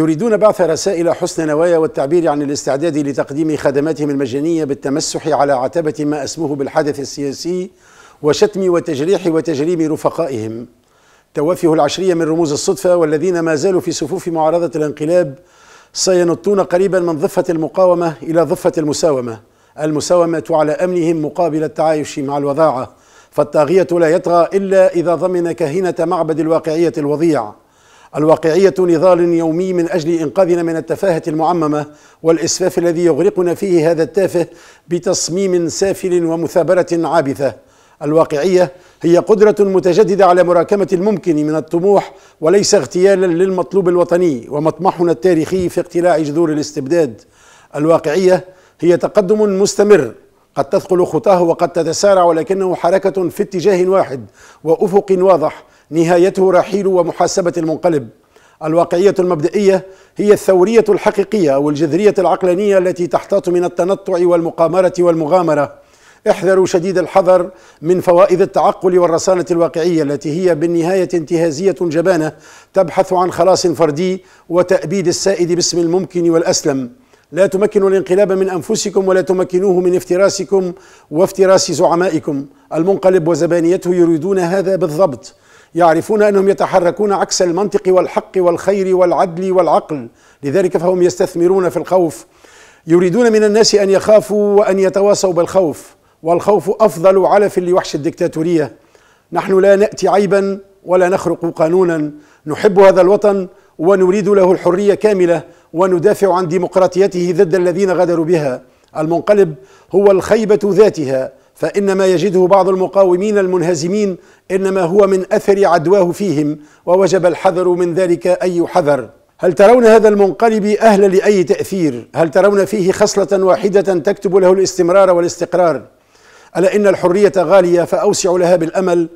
يريدون بعث رسائل حسن نوايا والتعبير عن الاستعداد لتقديم خدماتهم المجانية بالتمسح على عتبة ما أسموه بالحدث السياسي وشتم وتجريح وتجريم رفقائهم توافه العشرية من رموز الصدفة والذين ما زالوا في صفوف معارضة الانقلاب سينطون قريبا من ضفة المقاومة إلى ضفة المساومة المساومة على أمنهم مقابل التعايش مع الوضاعة فالطاغية لا يطغى إلا إذا ضمن كهنة معبد الواقعية الوضيع الواقعية نضال يومي من أجل إنقاذنا من التفاهة المعممة والإسفاف الذي يغرقنا فيه هذا التافه بتصميم سافل ومثابرة عابثة الواقعية هي قدرة متجددة على مراكمة الممكن من الطموح وليس اغتيالا للمطلوب الوطني ومطمحنا التاريخي في اقتلاع جذور الاستبداد الواقعية هي تقدم مستمر قد تثقل خطاه وقد تتسارع ولكنه حركة في اتجاه واحد وأفق واضح نهايته رحيل ومحاسبة المنقلب الواقعية المبدئية هي الثورية الحقيقية أو الجذرية العقلانية التي تحتاط من التنطع والمقامرة والمغامرة احذروا شديد الحذر من فوائد التعقل والرصانة الواقعية التي هي بالنهاية انتهازية جبانة تبحث عن خلاص فردي وتأبيد السائد باسم الممكن والأسلم لا تمكنوا الانقلاب من أنفسكم ولا تمكنوه من افتراسكم وافتراس زعمائكم المنقلب وزبانيته يريدون هذا بالضبط يعرفون أنهم يتحركون عكس المنطق والحق والخير والعدل والعقل لذلك فهم يستثمرون في الخوف يريدون من الناس أن يخافوا وأن يتواصوا بالخوف والخوف أفضل علف لوحش الدكتاتورية نحن لا نأتي عيبا ولا نخرق قانونا نحب هذا الوطن ونريد له الحرية كاملة وندافع عن ديمقراطيته ضد الذين غدروا بها المنقلب هو الخيبة ذاتها فإن ما يجده بعض المقاومين المنهزمين إنما هو من أثر عدواه فيهم ووجب الحذر من ذلك أي حذر هل ترون هذا المنقلب أهلا لأي تأثير هل ترون فيه خصلة واحدة تكتب له الاستمرار والاستقرار ألا إن الحرية غالية فأوسعوا لها بالأمل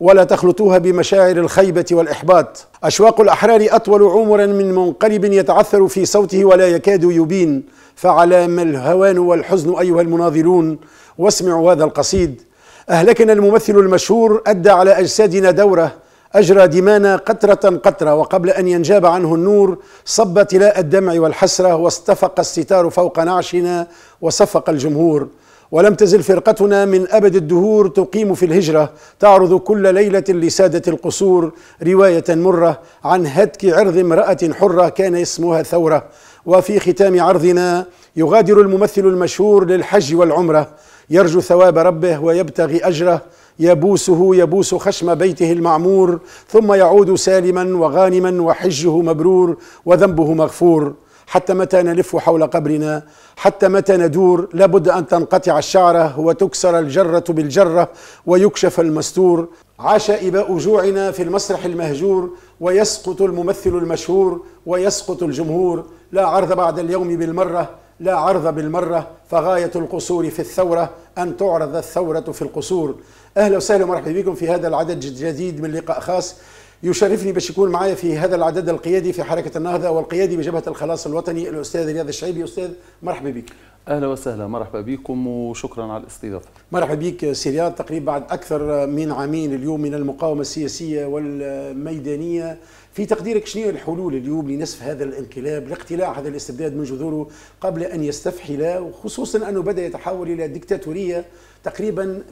ولا تخلطوها بمشاعر الخيبة والإحباط أشواق الأحرار أطول عمرا من منقلب يتعثر في صوته ولا يكاد يبين فعلى ما الهوان والحزن أيها المناضلون واسمعوا هذا القصيد أهلكنا الممثل المشهور أدى على أجسادنا دوره أجرى دمانا قطرة قطرة وقبل أن ينجاب عنه النور صب تلاء الدمع والحسرة واستفق الستار فوق نعشنا وصفق الجمهور ولم تزل فرقتنا من أبد الدهور تقيم في الهجرة تعرض كل ليلة لسادة القصور رواية مرة عن هتك عرض امرأة حرة كان اسمها ثورة وفي ختام عرضنا يغادر الممثل المشهور للحج والعمرة يرجو ثواب ربه ويبتغي أجره يبوسه يبوس خشم بيته المعمور ثم يعود سالما وغانما وحجه مبرور وذنبه مغفور حتى متى نلف حول قبرنا حتى متى ندور لابد أن تنقطع الشعرة وتكسر الجرة بالجرة ويكشف المستور عاش إباء جوعنا في المسرح المهجور ويسقط الممثل المشهور ويسقط الجمهور لا عرض بعد اليوم بالمرة لا عرض بالمرة فغاية القصور في الثورة أن تعرض الثورة في القصور أهلا وسهلا ومرحبا بكم في هذا العدد الجديد من لقاء خاص يشرفني باش يكون معايا في هذا العدد القيادي في حركه النهضه والقيادي بجبهه الخلاص الوطني الاستاذ رياض الشعيبي استاذ مرحبا بك اهلا وسهلا مرحبا بكم وشكرا على الاستضافه مرحبا بك سي رياض تقريبا بعد اكثر من عامين اليوم من المقاومه السياسيه والميدانيه في تقديرك شنو الحلول اليوم لنسف هذا الانقلاب لاقتلاع هذا الاستبداد من جذوره قبل ان يستفحل وخصوصا انه بدا يتحول الى ديكتاتوريه تقريبا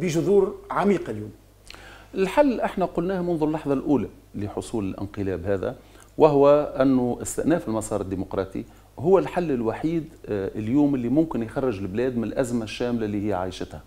بجذور عميقه اليوم الحل احنا قلناه منذ اللحظة الأولى لحصول الانقلاب هذا وهو أنه استئناف المسار الديمقراطي هو الحل الوحيد آه، اليوم اللي ممكن يخرج البلاد من الأزمة الشاملة اللي هي عايشتها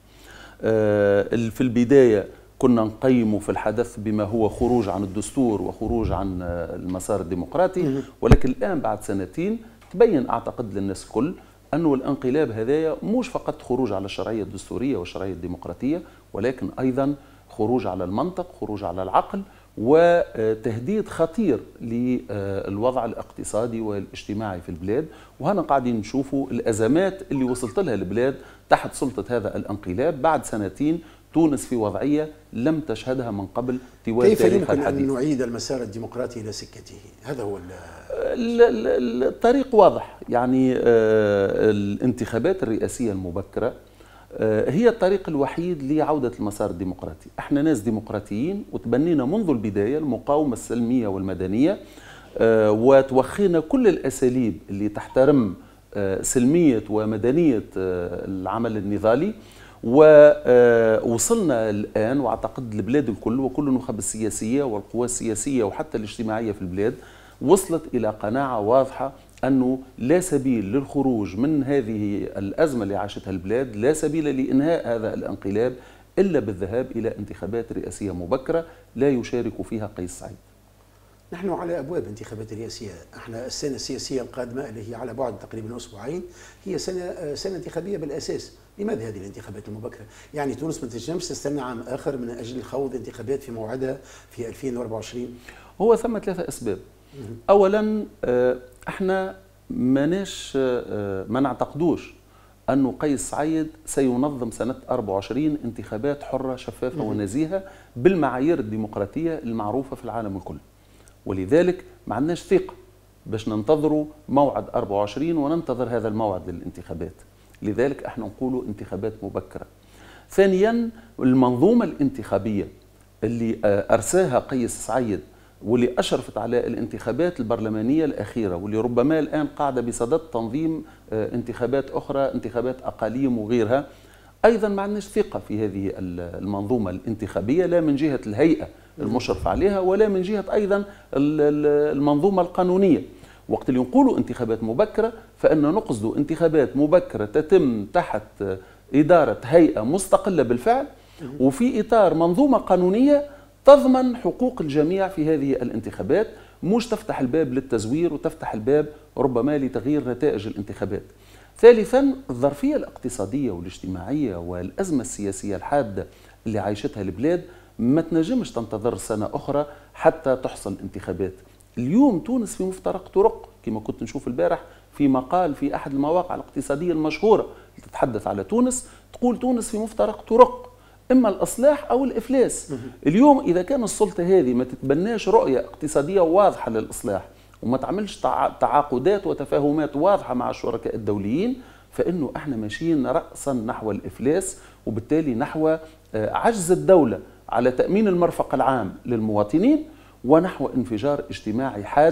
آه، في البداية كنا نقيم في الحدث بما هو خروج عن الدستور وخروج عن آه، المسار الديمقراطي ولكن الآن بعد سنتين تبين أعتقد للناس كل أنه الانقلاب هذايا مش فقط خروج على الشرعية الدستورية والشرعية الديمقراطية ولكن أيضا خروج على المنطق خروج على العقل وتهديد خطير للوضع الاقتصادي والاجتماعي في البلاد وهنا قاعدين نشوفوا الأزمات اللي وصلت لها البلاد تحت سلطة هذا الانقلاب بعد سنتين تونس في وضعية لم تشهدها من قبل طوال كيف يمكن الحديث. أن نعيد المسار الديمقراطي إلى سكته هذا هو الطريق واضح يعني آه، الانتخابات الرئاسية المبكرة آه، هي الطريق الوحيد لعودة المسار الديمقراطي احنا ناس ديمقراطيين وتبنينا منذ البداية المقاومة السلمية والمدنية آه، وتوخينا كل الأساليب اللي تحترم آه، سلمية ومدنية العمل النضالي ووصلنا الآن وأعتقد البلاد الكل وكل النخب السياسية والقوى السياسية وحتى الاجتماعية في البلاد وصلت إلى قناعة واضحة أنه لا سبيل للخروج من هذه الأزمة اللي عاشتها البلاد لا سبيل لإنهاء هذا الانقلاب إلا بالذهاب إلى انتخابات رئاسية مبكرة لا يشارك فيها قيس سعيد نحن على ابواب انتخابات رئاسيه، احنا السنه السياسيه القادمه اللي هي على بعد تقريبا اسبوعين هي سنه سنه انتخابيه بالاساس، لماذا هذه الانتخابات المبكره؟ يعني تونس ما تنجمش تستنى عام اخر من اجل خوض انتخابات في موعدها في 2024 هو ثم ثلاثه اسباب. اولا آه، احنا ماناش آه، ما نعتقدوش أنه قيس سعيد سينظم سنة 24 انتخابات حرة شفافة ونزيهة بالمعايير الديمقراطية المعروفة في العالم الكل ولذلك ما عندناش ثقة باش ننتظروا موعد 24 وننتظر هذا الموعد للانتخابات لذلك احنا نقولوا انتخابات مبكرة ثانيا المنظومة الانتخابية اللي آه، أرساها قيس سعيد واللي أشرفت على الانتخابات البرلمانية الأخيرة واللي ربما الآن قاعدة بصدد تنظيم آه، انتخابات أخرى انتخابات أقاليم وغيرها أيضا ما عندناش ثقة في هذه المنظومة الانتخابية لا من جهة الهيئة المشرف عليها ولا من جهة أيضا المنظومة القانونية وقت اللي نقولوا انتخابات مبكرة فإن نقصد انتخابات مبكرة تتم تحت إدارة هيئة مستقلة بالفعل وفي إطار منظومة قانونية تضمن حقوق الجميع في هذه الانتخابات مش تفتح الباب للتزوير وتفتح الباب ربما لتغيير نتائج الانتخابات ثالثا الظرفية الاقتصادية والاجتماعية والأزمة السياسية الحادة اللي عايشتها البلاد ما تنجمش تنتظر سنة أخرى حتى تحصل انتخابات اليوم تونس في مفترق طرق كما كنت نشوف البارح في مقال في أحد المواقع الاقتصادية المشهورة تتحدث على تونس تقول تونس في مفترق طرق اما الاصلاح او الافلاس اليوم اذا كان السلطه هذه ما تتبناش رؤيه اقتصاديه واضحه للاصلاح وما تعملش تعاقدات وتفاهمات واضحه مع الشركاء الدوليين فانه احنا ماشيين راسا نحو الافلاس وبالتالي نحو آه، عجز الدوله على تامين المرفق العام للمواطنين ونحو انفجار اجتماعي حاد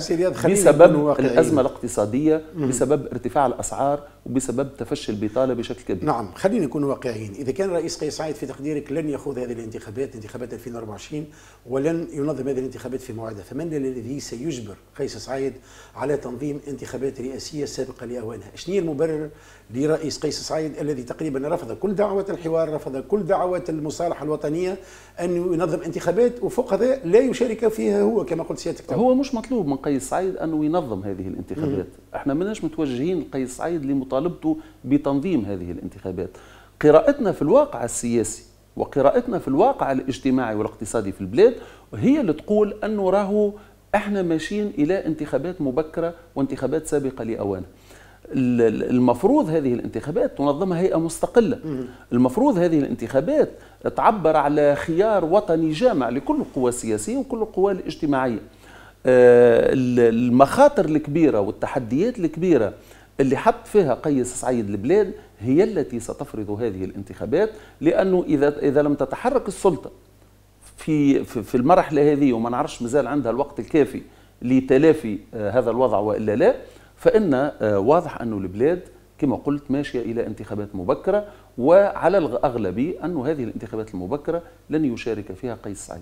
بسبب الازمه الاقتصاديه بسبب ارتفاع الاسعار وبسبب تفشي البطاله بشكل كبير. نعم خلينا نكون واقعيين، اذا كان الرئيس قيس سعيد في تقديرك لن يخوض هذه الانتخابات انتخابات 2024 ولن ينظم هذه الانتخابات في موعدها، فمن الذي سيجبر قيس سعيد على تنظيم انتخابات رئاسيه سابقه لاوانها؟ شنو المبرر لرئيس قيس سعيد الذي تقريبا رفض كل دعوات الحوار، رفض كل دعوات المصالحه الوطنيه ان ينظم انتخابات وفوق هذا لا يشارك فيها هو كما قلت سيادتك. هو مش مطلوب من قيس سعيد انه ينظم هذه الانتخابات، احنا ماناش متوجهين لقيس سعيد لمطالبته بتنظيم هذه الانتخابات قراءتنا في الواقع السياسي وقراءتنا في الواقع الاجتماعي والاقتصادي في البلاد هي اللي تقول انه راهو احنا ماشيين الى انتخابات مبكره وانتخابات سابقه لاوانها المفروض هذه الانتخابات تنظمها هيئه مستقله المفروض هذه الانتخابات تعبر على خيار وطني جامع لكل القوى السياسيه وكل القوى الاجتماعيه آه، المخاطر الكبيرة والتحديات الكبيرة اللي حط فيها قيس سعيد البلاد هي التي ستفرض هذه الانتخابات لأنه إذا, إذا لم تتحرك السلطة في, في المرحلة هذه وما نعرفش مازال عندها الوقت الكافي لتلافي آه، هذا الوضع وإلا لا فإن آه، واضح أنه البلاد كما قلت ماشية إلى انتخابات مبكرة وعلى الأغلب أن هذه الانتخابات المبكرة لن يشارك فيها قيس سعيد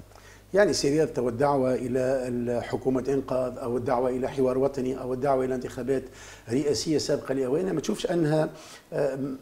يعني سيادته الدعوة إلى حكومة إنقاذ أو الدعوة إلى حوار وطني أو الدعوة إلى انتخابات رئاسية سابقة لأوانها ما تشوفش أنها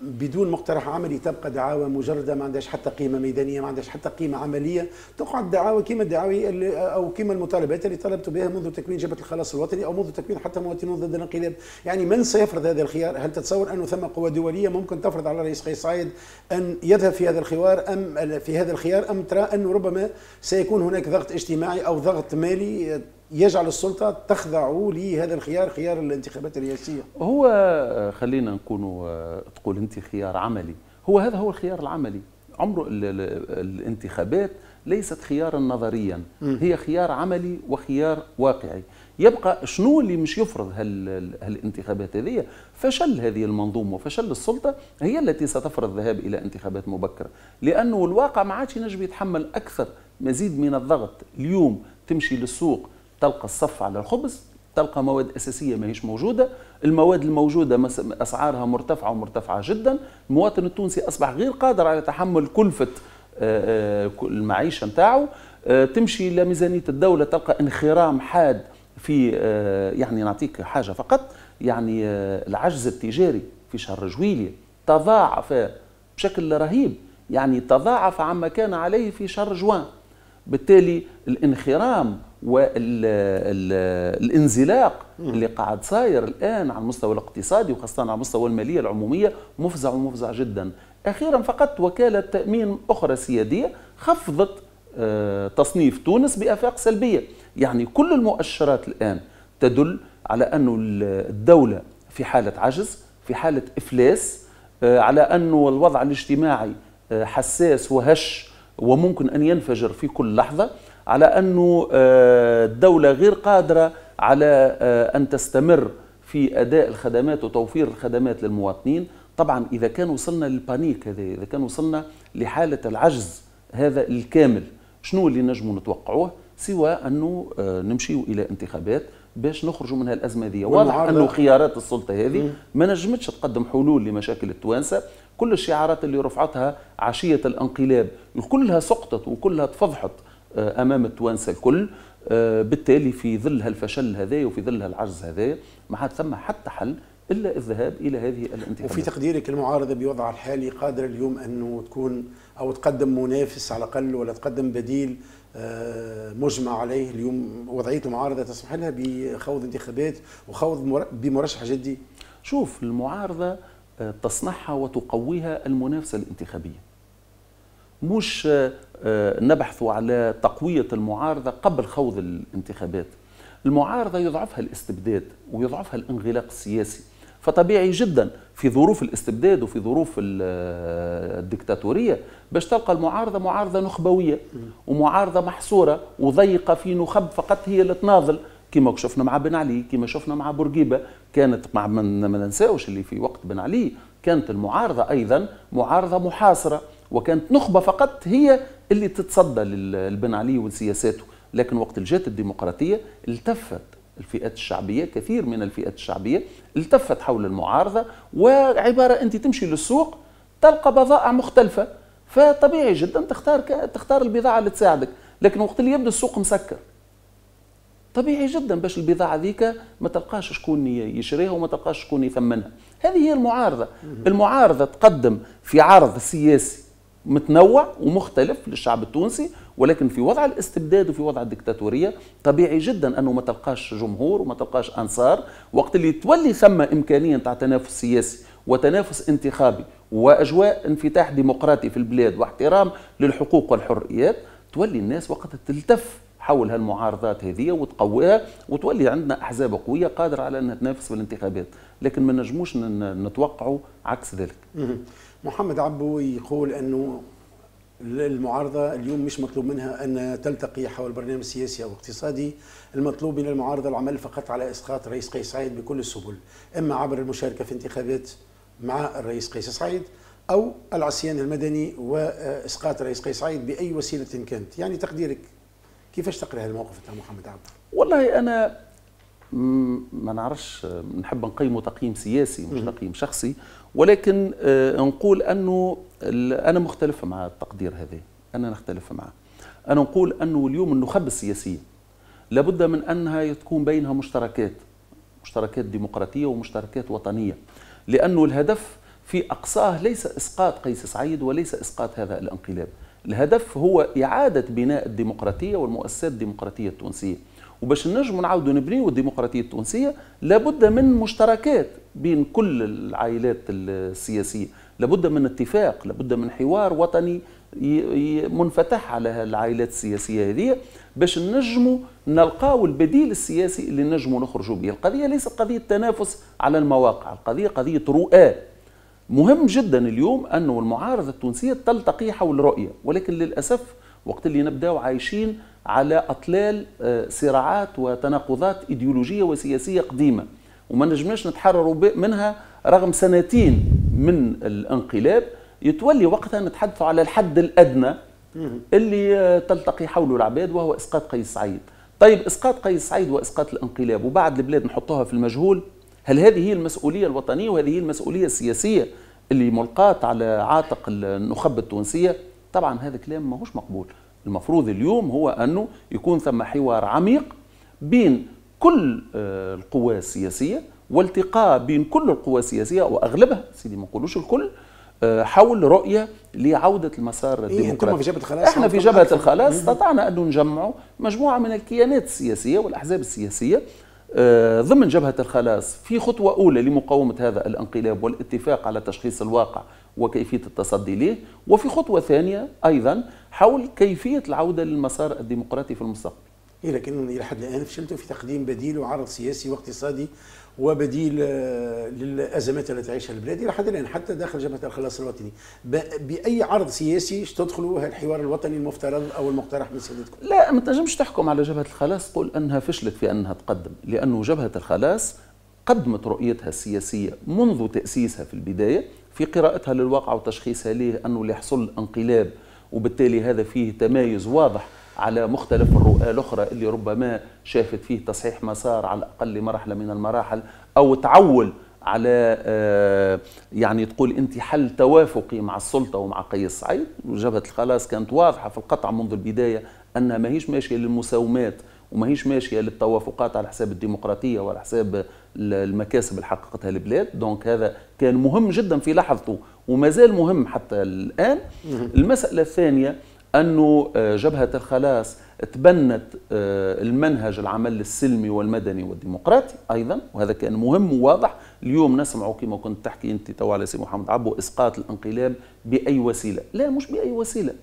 بدون مقترح عملي تبقى دعاوى مجردة ما عندهاش حتى قيمة ميدانية ما عندهاش حتى قيمة عملية تقعد دعاوى كما الدعاوى أو كما المطالبات اللي طلبت بها منذ تكوين جبهة الخلاص الوطني أو منذ تكوين حتى مواطنون ضد الانقلاب يعني من سيفرض هذا الخيار هل تتصور أنه ثم قوى دولية ممكن تفرض على الرئيس قيس سعيد أن يذهب في هذا الخيار أم في هذا الخيار أم ترى أنه ربما سيكون هناك هناك ضغط اجتماعي او ضغط مالي يجعل السلطه تخضع لهذا الخيار خيار الانتخابات الرئاسيه هو خلينا نكون آه، تقول انت خيار عملي هو هذا هو الخيار العملي عمر الانتخابات ليست خيارا نظريا هي خيار عملي وخيار واقعي يبقى شنو اللي مش يفرض هالانتخابات هذه فشل هذه المنظومه وفشل السلطه هي التي ستفرض الذهاب الى انتخابات مبكره لانه الواقع ما عادش ينجم يتحمل اكثر مزيد من الضغط اليوم تمشي للسوق تلقى الصف على الخبز تلقى مواد أساسية ما هيش موجودة المواد الموجودة أسعارها مرتفعة ومرتفعة جدا المواطن التونسي أصبح غير قادر على تحمل كلفة آه، آه، المعيشة متاعه آه، تمشي لميزانية الدولة تلقى انخرام حاد في يعني نعطيك حاجة فقط يعني العجز التجاري في شهر جويلية تضاعف بشكل رهيب يعني تضاعف عما كان عليه في شهر جوان بالتالي الانخرام والانزلاق اللي قاعد صاير الان على المستوى الاقتصادي وخاصه على مستوى الماليه العموميه مفزع ومفزع جدا. اخيرا فقدت وكاله تامين اخرى سياديه خفضت آه، تصنيف تونس بافاق سلبيه، يعني كل المؤشرات الان تدل على انه الدوله في حاله عجز، في حاله افلاس، آه، على انه الوضع الاجتماعي آه، حساس وهش وممكن أن ينفجر في كل لحظة على أنه آه، الدولة غير قادرة على آه، أن تستمر في أداء الخدمات وتوفير الخدمات للمواطنين طبعا إذا كان وصلنا للبانيك هذا إذا كان وصلنا لحالة العجز هذا الكامل شنو اللي نجموا نتوقعوه سوى أنه آه، نمشي إلى انتخابات باش نخرجوا من هالازمه هذه واضح انه خيارات السلطه هذه ما نجمتش تقدم حلول لمشاكل التوانسه كل الشعارات اللي رفعتها عشيه الانقلاب كلها سقطت وكلها تفضحت آه، امام التوانسه الكل آه، بالتالي في ظل هالفشل هذا وفي ظل هالعجز هذا ما عاد ثم حتى حل الا الذهاب الى هذه الانتخابات وفي تقديرك المعارضه بوضعها الحالي قادره اليوم انه تكون او تقدم منافس على الاقل ولا تقدم بديل مجمع عليه اليوم وضعيه المعارضه تسمح لها بخوض انتخابات وخوض بمرشح جدي؟ شوف المعارضه آه، تصنعها وتقويها المنافسه الانتخابيه. مش آه، آه، نبحث على تقويه المعارضه قبل خوض الانتخابات. المعارضه يضعفها الاستبداد ويضعفها الانغلاق السياسي. فطبيعي جدا في ظروف الاستبداد وفي ظروف الدكتاتوريه باش تلقى المعارضه معارضه نخبويه ومعارضه محصوره وضيقه في نخب فقط هي اللي تناضل كما شفنا مع بن علي كما شفنا مع بورقيبه كانت مع ما ننساوش اللي في وقت بن علي كانت المعارضه ايضا معارضه محاصره وكانت نخبه فقط هي اللي تتصدى للبن علي وسياساته لكن وقت الجات الديمقراطيه التفت الفئات الشعبيه كثير من الفئات الشعبيه التفت حول المعارضه وعباره انت تمشي للسوق تلقى بضائع مختلفه فطبيعي جدا تختار تختار البضاعه اللي تساعدك لكن وقت اللي يبدا السوق مسكر طبيعي جدا باش البضاعه ذيك ما تلقاش شكون يشريها وما تلقاش شكون يثمنها هذه هي المعارضه المعارضه تقدم في عرض سياسي متنوع ومختلف للشعب التونسي ولكن في وضع الاستبداد وفي وضع الدكتاتورية طبيعي جدا أنه ما تلقاش جمهور وما تلقاش أنصار وقت اللي تولي ثم إمكانية تاع تنافس سياسي وتنافس انتخابي وأجواء انفتاح ديمقراطي في البلاد واحترام للحقوق والحريات تولي الناس وقتها تلتف حول هالمعارضات هذه وتقويها وتولي عندنا احزاب قويه قادره على انها تنافس في الانتخابات لكن ما نجموش نتوقعوا عكس ذلك محمد عبو يقول أنه المعارضة اليوم مش مطلوب منها أن تلتقي حول برنامج سياسي أو اقتصادي المطلوب من المعارضة العمل فقط على إسقاط الرئيس قيس سعيد بكل السبل إما عبر المشاركة في انتخابات مع الرئيس قيس سعيد أو العصيان المدني وإسقاط الرئيس قيس سعيد بأي وسيلة كانت يعني تقديرك كيفاش تقرأ الموقف تاع محمد عبد والله أنا ما نعرفش نحب نقيمه تقييم سياسي مش تقييم شخصي ولكن آه، نقول انه انا مختلف مع التقدير هذا انا نختلف معه انا نقول انه اليوم النخب السياسيه لابد من انها تكون بينها مشتركات مشتركات ديمقراطيه ومشتركات وطنيه لانه الهدف في اقصاه ليس اسقاط قيس سعيد وليس اسقاط هذا الانقلاب الهدف هو اعاده بناء الديمقراطيه والمؤسسات الديمقراطيه التونسيه وباش نجم نعاودوا نبنيو الديمقراطيه التونسيه لابد من مشتركات بين كل العائلات السياسية لابد من اتفاق لابد من حوار وطني منفتح على العائلات السياسية هذه باش نجموا نلقاو البديل السياسي اللي نجموا نخرجوا به القضية ليست قضية تنافس على المواقع القضية قضية رؤى مهم جدا اليوم أنه المعارضة التونسية تلتقي حول رؤية ولكن للأسف وقت اللي نبداو عايشين على أطلال آه، صراعات وتناقضات إيديولوجية وسياسية قديمة وما نجمناش نتحرروا منها رغم سنتين من الانقلاب يتولي وقتها نتحدثوا على الحد الادنى اللي آه، تلتقي حوله العباد وهو اسقاط قيس سعيد طيب اسقاط قيس سعيد واسقاط الانقلاب وبعد البلاد نحطوها في المجهول هل هذه هي المسؤوليه الوطنيه وهذه هي المسؤوليه السياسيه اللي ملقاه على عاتق النخبه التونسيه طبعا هذا كلام ماهوش مقبول المفروض اليوم هو انه يكون ثم حوار عميق بين كل آه، القوى السياسية والتقاء بين كل القوى السياسية وأغلبها سيدي ما نقولوش الكل آه، حول رؤية لعودة المسار إيه، الديمقراطي إيه في جبهة الخلاص احنا في جبهة الخلاص استطعنا أن نجمع مجموعة من الكيانات السياسية والأحزاب السياسية آه، ضمن جبهة الخلاص في خطوة أولى لمقاومة هذا الانقلاب والاتفاق على تشخيص الواقع وكيفية التصدي له وفي خطوة ثانية أيضا حول كيفية العودة للمسار الديمقراطي في المستقبل إيه إلى حد الآن فشلتم في تقديم بديل وعرض سياسي واقتصادي وبديل آه، للأزمات التي تعيشها البلاد إلى حد الآن حتى داخل جبهة الخلاص الوطني بأي عرض سياسي تدخلوا الحوار الوطني المفترض أو المقترح من سيادتكم لا ما تنجمش تحكم على جبهة الخلاص تقول أنها فشلت في أنها تقدم لأنه جبهة الخلاص قدمت رؤيتها السياسية منذ تأسيسها في البداية في قراءتها للواقع وتشخيصها ليه أنه اللي انقلاب وبالتالي هذا فيه تمايز واضح على مختلف الرؤى الاخرى اللي ربما شافت فيه تصحيح مسار على الاقل مرحله من المراحل او تعول على آه، يعني تقول انت حل توافقي مع السلطه ومع قيس سعيد وجبهه الخلاص كانت واضحه في القطع منذ البدايه انها ماهيش ماشيه للمساومات وماهيش ماشيه للتوافقات على حساب الديمقراطيه وعلى حساب المكاسب اللي حققتها البلاد دونك هذا كان مهم جدا في لحظته وما زال مهم حتى الان المساله الثانيه أنه آه، جبهة الخلاص تبنت آه، المنهج العمل السلمي والمدني والديمقراطي أيضا وهذا كان مهم وواضح اليوم نسمعه كما كنت تحكي أنت تو على سي محمد عبو إسقاط الانقلاب بأي وسيلة لا مش بأي وسيلة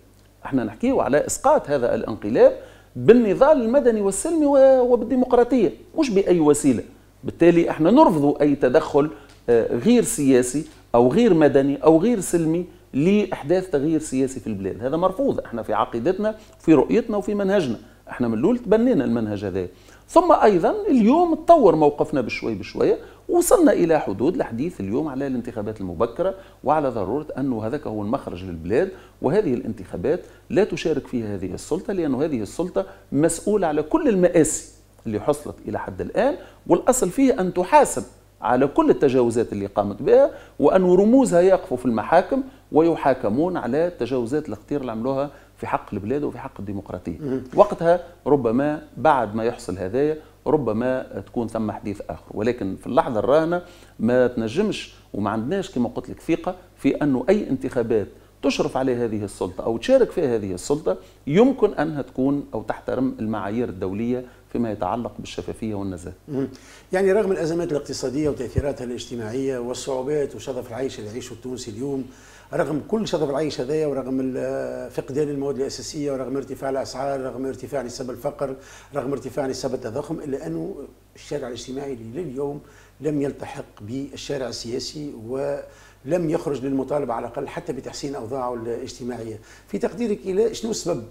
احنا نحكيه على إسقاط هذا الانقلاب بالنضال المدني والسلمي وبالديمقراطية مش بأي وسيلة بالتالي احنا نرفض أي تدخل آه، غير سياسي أو غير مدني أو غير سلمي لاحداث تغيير سياسي في البلاد هذا مرفوض احنا في عقيدتنا في رؤيتنا وفي منهجنا احنا من الاول تبنينا المنهج هذا ثم ايضا اليوم تطور موقفنا بشوي بشوي وصلنا الى حدود الحديث اليوم على الانتخابات المبكره وعلى ضروره انه هذاك هو المخرج للبلاد وهذه الانتخابات لا تشارك فيها هذه السلطه لانه هذه السلطه مسؤوله على كل المآسي اللي حصلت الى حد الان والاصل فيه ان تحاسب على كل التجاوزات اللي قامت بها وأن رموزها يقفوا في المحاكم ويحاكمون على التجاوزات الاختيار اللي عملوها في حق البلاد وفي حق الديمقراطية وقتها ربما بعد ما يحصل هذايا ربما تكون ثم حديث آخر ولكن في اللحظة الراهنة ما تنجمش وما عندناش كما قلت لك ثقة في أنه أي انتخابات تشرف عليه هذه السلطة أو تشارك فيها هذه السلطة يمكن أنها تكون أو تحترم المعايير الدولية فيما يتعلق بالشفافية والنزاهة يعني رغم الأزمات الاقتصادية وتأثيراتها الاجتماعية والصعوبات وشظف العيش اللي يعيشه التونسي اليوم رغم كل شظف العيش هذايا ورغم فقدان المواد الأساسية ورغم ارتفاع الأسعار رغم ارتفاع نسب الفقر رغم ارتفاع نسب التضخم إلا أنه الشارع الاجتماعي لليوم لم يلتحق بالشارع السياسي و لم يخرج للمطالبه على الاقل حتى بتحسين اوضاعه الاجتماعيه، في تقديرك الى شنو السبب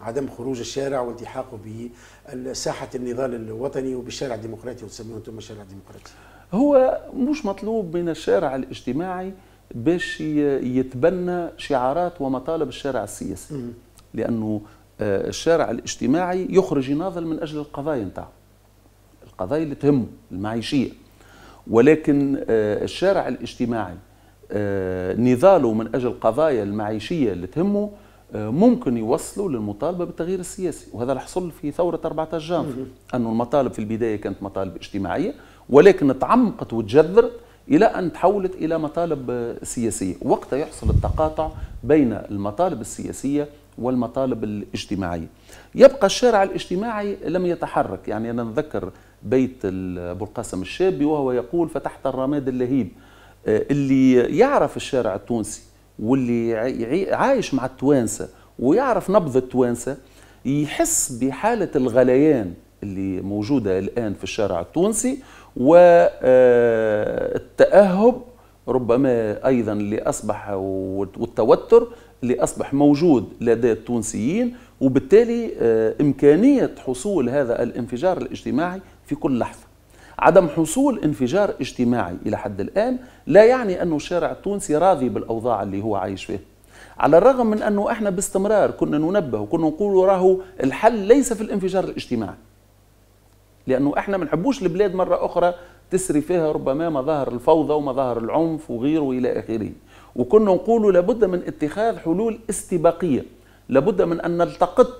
عدم خروج الشارع والتحاقه بساحه النضال الوطني وبالشارع الديمقراطي وتسميه انتم الشارع الديمقراطي. هو مش مطلوب من الشارع الاجتماعي باش يتبنى شعارات ومطالب الشارع السياسي م. لانه آه، الشارع الاجتماعي يخرج يناضل من اجل القضايا نتاعه القضايا اللي تهمه المعيشيه ولكن آه، الشارع الاجتماعي آه، نضاله من اجل القضايا المعيشيه اللي تهمه ممكن يوصلوا للمطالبه بالتغيير السياسي وهذا اللي حصل في ثوره 14 جانفي انه المطالب في البدايه كانت مطالب اجتماعيه ولكن تعمقت وتجذرت الى ان تحولت الى مطالب سياسيه وقتها يحصل التقاطع بين المطالب السياسيه والمطالب الاجتماعيه يبقى الشارع الاجتماعي لم يتحرك يعني انا نذكر بيت ابو القاسم الشابي وهو يقول فتحت الرماد اللهيب آه، اللي يعرف الشارع التونسي واللي عايش مع التوانسه ويعرف نبض التوانسه يحس بحاله الغليان اللي موجوده الان في الشارع التونسي والتاهب آه، ربما ايضا اللي اصبح والتوتر اللي اصبح موجود لدى التونسيين وبالتالي آه، امكانيه حصول هذا الانفجار الاجتماعي في كل لحظه عدم حصول انفجار اجتماعي إلى حد الآن لا يعني أنه الشارع التونسي راضي بالأوضاع اللي هو عايش فيه على الرغم من أنه إحنا باستمرار كنا ننبه وكنا نقول راهو الحل ليس في الانفجار الاجتماعي لأنه إحنا ما نحبوش البلاد مرة أخرى تسري فيها ربما مظاهر الفوضى ومظاهر العنف وغيره إلى آخره وكنا نقول لابد من اتخاذ حلول استباقية لابد من أن نلتقط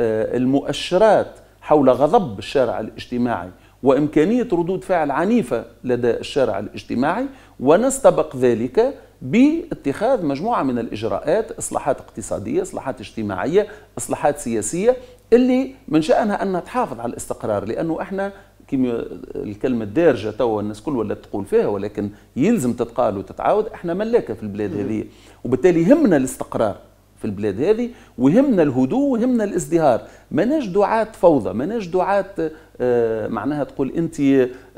آه، المؤشرات حول غضب الشارع الاجتماعي وإمكانية ردود فعل عنيفة لدى الشارع الاجتماعي ونستبق ذلك باتخاذ مجموعة من الإجراءات إصلاحات اقتصادية إصلاحات اجتماعية إصلاحات سياسية اللي من شأنها أنها تحافظ على الاستقرار لأنه إحنا كيما الكلمة الدارجة توا الناس كل ولا تقول فيها ولكن يلزم تتقال وتتعاود احنا ملاكة في البلاد هذه وبالتالي يهمنا الاستقرار في البلاد هذه وهمنا الهدوء وهمنا الازدهار ماناش دعاة فوضى ماناش دعاة آه معناها تقول انت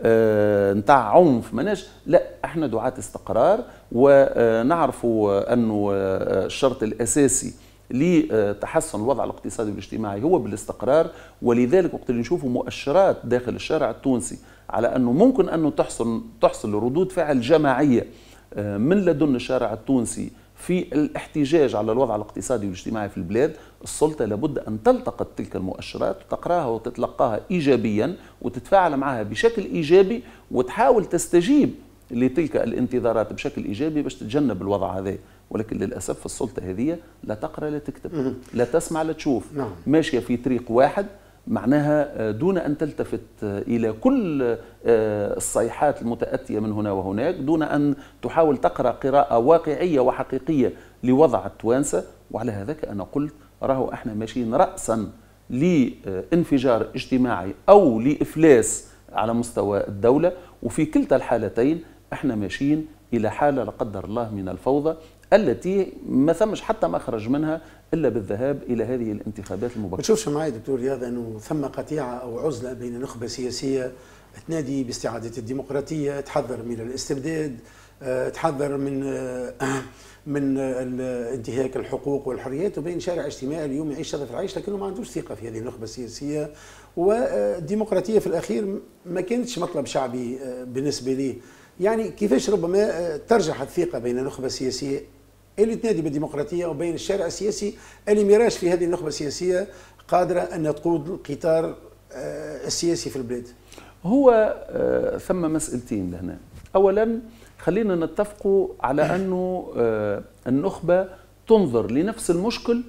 آه نتاع عنف ماناش لا احنا دعاة استقرار ونعرفوا آه، انه آه، الشرط الاساسي لتحسن الوضع الاقتصادي والاجتماعي هو بالاستقرار ولذلك وقت اللي نشوفوا مؤشرات داخل الشارع التونسي على انه ممكن انه تحصل تحصل ردود فعل جماعيه آه، من لدن الشارع التونسي في الاحتجاج على الوضع الاقتصادي والاجتماعي في البلاد السلطة لابد أن تلتقط تلك المؤشرات وتقراها وتتلقاها إيجابيا وتتفاعل معها بشكل إيجابي وتحاول تستجيب لتلك الانتظارات بشكل إيجابي باش تتجنب الوضع هذا ولكن للأسف السلطة هذه لا تقرأ لا تكتب لا تسمع لا تشوف نعم. ماشية في طريق واحد معناها آه، دون أن تلتفت آه، إلى كل آه، الصيحات المتأتية من هنا وهناك دون أن تحاول تقرأ قراءة واقعية وحقيقية لوضع التوانسة وعلى هذاك أنا قلت راهو احنا ماشيين رأسا لانفجار اجتماعي أو لإفلاس على مستوى الدولة وفي كلتا الحالتين احنا ماشيين إلى حالة لا قدر الله من الفوضى التي ما ثمش حتى مخرج منها الا بالذهاب الى هذه الانتخابات المبكره. ما تشوفش معايا دكتور رياض انه ثم قطيعه او عزله بين نخبه سياسيه تنادي باستعاده الديمقراطيه، تحذر من الاستبداد، آه، تحذر من آه، من انتهاك الحقوق والحريات وبين شارع اجتماعي اليوم يعيش شرف العيش لكنه ما عندوش ثقه في هذه النخبه السياسيه والديمقراطيه في الاخير ما كانتش مطلب شعبي آه، بالنسبه ليه. يعني كيفاش ربما ترجح الثقه بين النخبه السياسيه اللي تنادي بالديمقراطية وبين الشارع السياسي اللي ميراش في هذه النخبة السياسية قادرة أن تقود القطار آه، السياسي في البلاد هو آه، ثم مسألتين لهنا أولا خلينا نتفقوا على أنه آه، النخبة تنظر لنفس المشكل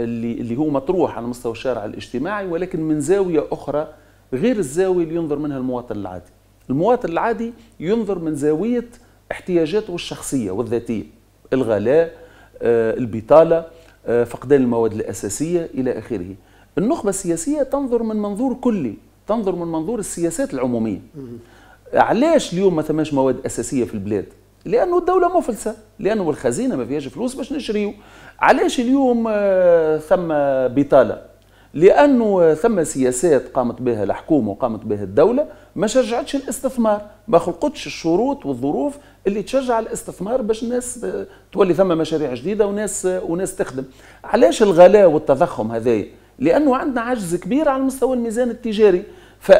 اللي اللي هو مطروح على مستوى الشارع الاجتماعي ولكن من زاويه اخرى غير الزاويه اللي ينظر منها المواطن العادي. المواطن العادي ينظر من زاويه احتياجاته الشخصيه والذاتيه. الغلاء آه، البطالة آه، فقدان المواد الأساسية إلى آخره النخبة السياسية تنظر من منظور كلي تنظر من منظور السياسات العمومية علاش اليوم ما ثماش مواد أساسية في البلاد لانه الدوله مفلسه لانه الخزينه ما فيهاش فلوس باش نشريو علاش اليوم آه، ثم بطاله لانه ثم سياسات قامت بها الحكومه وقامت بها الدوله ما شجعتش الاستثمار ما خلقتش الشروط والظروف اللي تشجع الاستثمار باش الناس آه، تولي ثم مشاريع جديده وناس آه، وناس تخدم علاش الغلاء والتضخم هذايا لانه عندنا عجز كبير على مستوى الميزان التجاري ف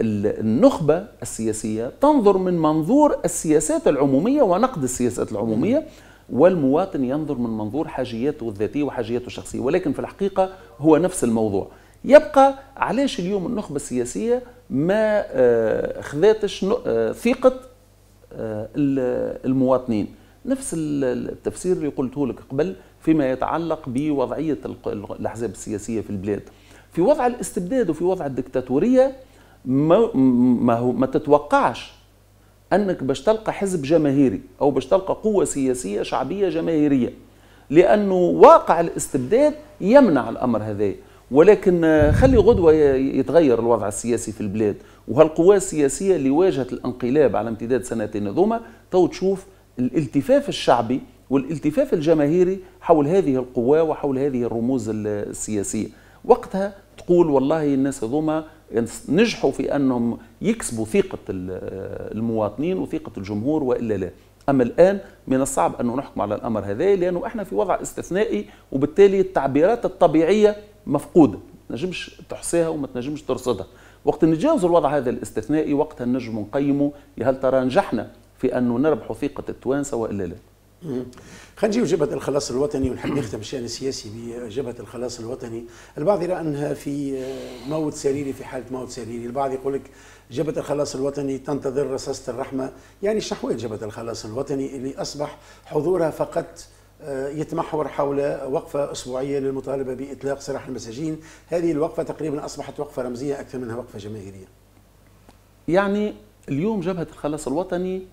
النخبة السياسية تنظر من منظور السياسات العمومية ونقد السياسات العمومية والمواطن ينظر من منظور حاجياته الذاتية وحاجياته الشخصية ولكن في الحقيقة هو نفس الموضوع يبقى علاش اليوم النخبة السياسية ما آه، خذاتش آه، ثقة آه، المواطنين نفس التفسير اللي قلته لك قبل فيما يتعلق بوضعية الأحزاب السياسية في البلاد في وضع الاستبداد وفي وضع الدكتاتورية ما, ما, هو ما تتوقعش انك باش تلقى حزب جماهيري او باش تلقى قوه سياسيه شعبيه جماهيريه لانه واقع الاستبداد يمنع الامر هذا ولكن آه، خلي غدوه يتغير الوضع السياسي في البلاد وهالقوى السياسيه اللي واجهت الانقلاب على امتداد سنتين ذوما تو تشوف الالتفاف الشعبي والالتفاف الجماهيري حول هذه القوى وحول هذه الرموز السياسيه وقتها تقول والله الناس هذوما نجحوا في انهم يكسبوا ثقه المواطنين وثقه الجمهور والا لا اما الان من الصعب انه نحكم على الامر هذا لانه احنا في وضع استثنائي وبالتالي التعبيرات الطبيعيه مفقوده تنجمش تحصيها وما تنجمش ترصدها وقت نتجاوز الوضع هذا الاستثنائي وقتها نجم نقيمه هل ترى نجحنا في انه نربحوا ثقه التوانسه والا لا خلينا نجيو جبهة الخلاص الوطني ونحب نختم الشأن السياسي بجبهة الخلاص الوطني، البعض يرى أنها في آه، موت سريري في حالة موت سريري، البعض يقول لك جبهة الخلاص الوطني تنتظر رصاصة الرحمة، يعني شحوية جبهة الخلاص الوطني اللي أصبح حضورها فقط آه، يتمحور حول وقفة أسبوعية للمطالبة بإطلاق سراح المساجين هذه الوقفة تقريبا أصبحت وقفة رمزية أكثر منها وقفة جماهيرية يعني اليوم جبهة الخلاص الوطني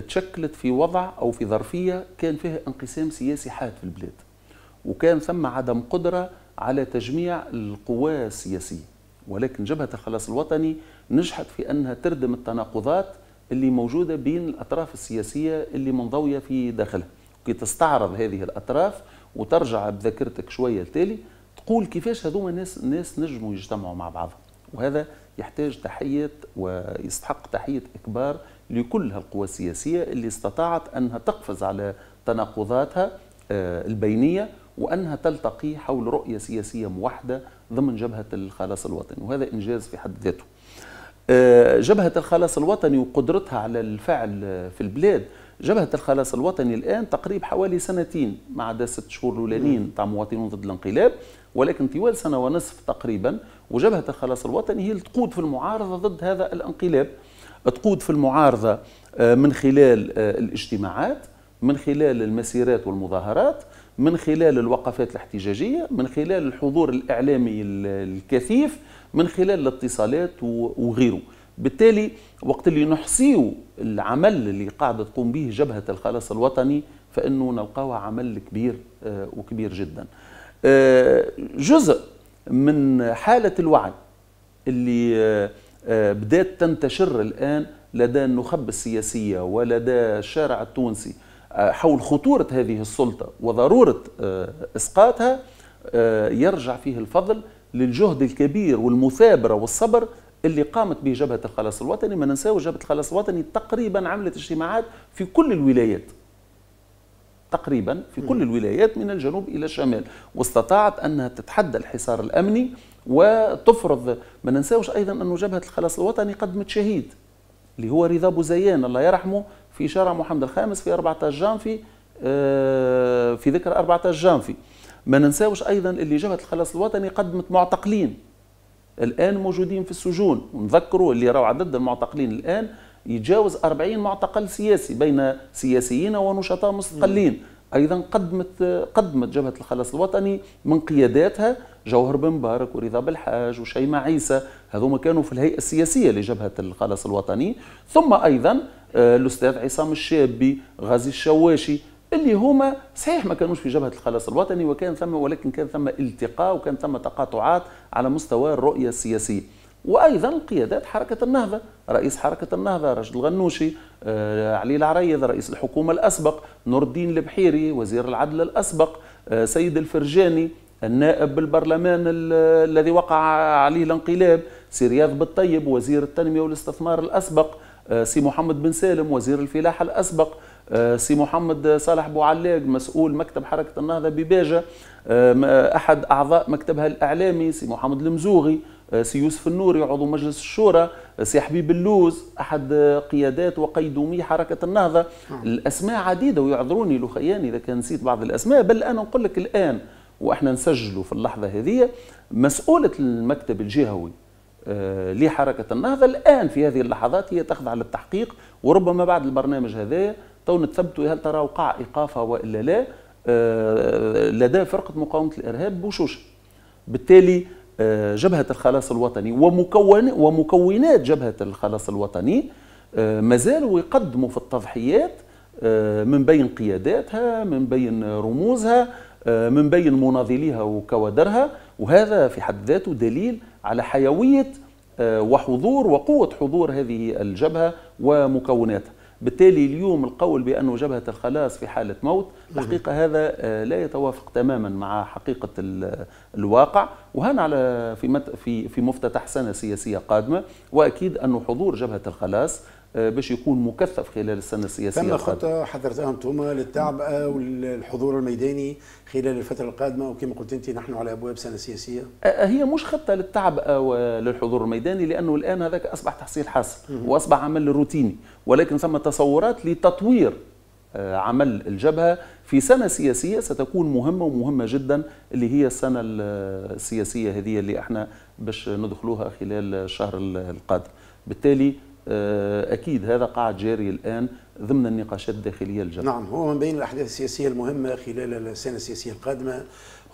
تشكلت في وضع أو في ظرفية كان فيها انقسام سياسي حاد في البلاد وكان ثم عدم قدرة على تجميع القوى السياسية ولكن جبهة الخلاص الوطني نجحت في أنها تردم التناقضات اللي موجودة بين الأطراف السياسية اللي منضوية في داخلها كي تستعرض هذه الأطراف وترجع بذاكرتك شوية التالي تقول كيفاش هذوما ناس ناس نجموا يجتمعوا مع بعضهم وهذا يحتاج تحية ويستحق تحية إكبار لكل هالقوى السياسية اللي استطاعت أنها تقفز على تناقضاتها آه، البينية وأنها تلتقي حول رؤية سياسية موحدة ضمن جبهة الخلاص الوطني وهذا إنجاز في حد ذاته آه، جبهة الخلاص الوطني وقدرتها على الفعل آه، في البلاد جبهة الخلاص الوطني الآن تقريب حوالي سنتين ما عدا ست شهور الأولانيين تاع مواطنون ضد الانقلاب ولكن طوال سنة ونصف تقريبا وجبهة الخلاص الوطني هي اللي تقود في المعارضة ضد هذا الانقلاب تقود في المعارضة آه، من خلال آه، الاجتماعات من خلال المسيرات والمظاهرات من خلال الوقفات الاحتجاجية من خلال الحضور الإعلامي الكثيف من خلال الاتصالات وغيره بالتالي وقت اللي نحصيو العمل اللي قاعدة تقوم به جبهة الخلاص الوطني فإنه نلقاوها عمل كبير آه، وكبير جدا جزء من حالة الوعي اللي آه، بدأت تنتشر الآن لدى النخب السياسية ولدى الشارع التونسي آه، حول خطورة هذه السلطة وضرورة آه، إسقاطها يرجع فيه الفضل للجهد الكبير والمثابرة والصبر اللي قامت به جبهة الخلاص الوطني ما ننساو جبهة الخلاص الوطني تقريبا عملت اجتماعات في كل الولايات تقريبا في كل الولايات من الجنوب إلى الشمال واستطاعت أنها تتحدى الحصار الأمني وتفرض ما ننساوش ايضا انه جبهه الخلاص الوطني قدمت شهيد اللي هو رضا بوزيان الله يرحمه في شارع محمد الخامس في 14 جانفي آه، في ذكرى 14 جانفي ما ننساوش ايضا اللي جبهه الخلاص الوطني قدمت معتقلين الان موجودين في السجون ونذكروا اللي راهو عدد المعتقلين الان يتجاوز 40 معتقل سياسي بين سياسيين ونشطاء مستقلين ايضا قدمت قدمت جبهه الخلاص الوطني من قياداتها جوهر بن مبارك ورضا بالحاج وشيماء عيسى هذوما كانوا في الهيئه السياسيه لجبهه الخلاص الوطني ثم ايضا آه، الاستاذ عصام الشابي غازي الشواشي اللي هما صحيح ما كانوش في جبهه الخلاص الوطني وكان ثم ولكن كان ثم التقاء وكان ثم تقاطعات على مستوى الرؤيه السياسيه وايضا قيادات حركه النهضه رئيس حركه النهضه رشد الغنوشي آه، علي العريض رئيس الحكومه الاسبق نور الدين البحيري وزير العدل الاسبق آه، سيد الفرجاني النائب بالبرلمان الذي وقع عليه الانقلاب سي رياض بالطيب وزير التنميه والاستثمار الاسبق آه، سي محمد بن سالم وزير الفلاحه الاسبق سي محمد صالح بوعلاق مسؤول مكتب حركه النهضه بباجه احد اعضاء مكتبها الاعلامي سي محمد المزوغي آه، سي يوسف النوري عضو مجلس الشورى آه، سي حبيب اللوز احد آه، قيادات وقيدومي حركه النهضه نعم. الاسماء عديده ويعذروني خياني اذا كان نسيت بعض الاسماء بل انا نقول لك الان واحنا نسجلوا في اللحظه هذه مسؤوله المكتب الجهوي لحركه النهضه الان في هذه اللحظات هي تخضع للتحقيق وربما بعد البرنامج هذا تو نتثبتوا هل ترى وقع ايقافها والا لا لدى فرقه مقاومه الارهاب بوشوش بالتالي آه، جبهة الخلاص الوطني ومكون ومكونات جبهة الخلاص الوطني آه، ما زالوا يقدموا في التضحيات آه، من بين قياداتها من بين رموزها من بين مناضليها وكوادرها وهذا في حد ذاته دليل على حيوية وحضور وقوة حضور هذه الجبهة ومكوناتها بالتالي اليوم القول بأنه جبهة الخلاص في حالة موت حقيقة هذا آه، لا يتوافق تماما مع حقيقة الواقع وهنا على في في في مفتتح سنة سياسية قادمة وأكيد أن حضور جبهة الخلاص آه، باش يكون مكثف خلال السنة السياسية ثم خطة حضرتها أنتم للتعبئة آه، والحضور الميداني خلال الفترة القادمة وكما قلت أنت نحن على أبواب سنة سياسية؟ هي مش خطة للتعب أو للحضور الميداني لأنه الآن هذاك أصبح تحصيل حاصل وأصبح عمل روتيني ولكن ثم تصورات لتطوير عمل الجبهة في سنة سياسية ستكون مهمة ومهمة جدا اللي هي السنة السياسية هذه اللي احنا باش ندخلوها خلال الشهر القادم بالتالي أكيد هذا قاعد جاري الآن ضمن النقاشات الداخليه الجاريه. نعم هو من بين الاحداث السياسيه المهمه خلال السنه السياسيه القادمه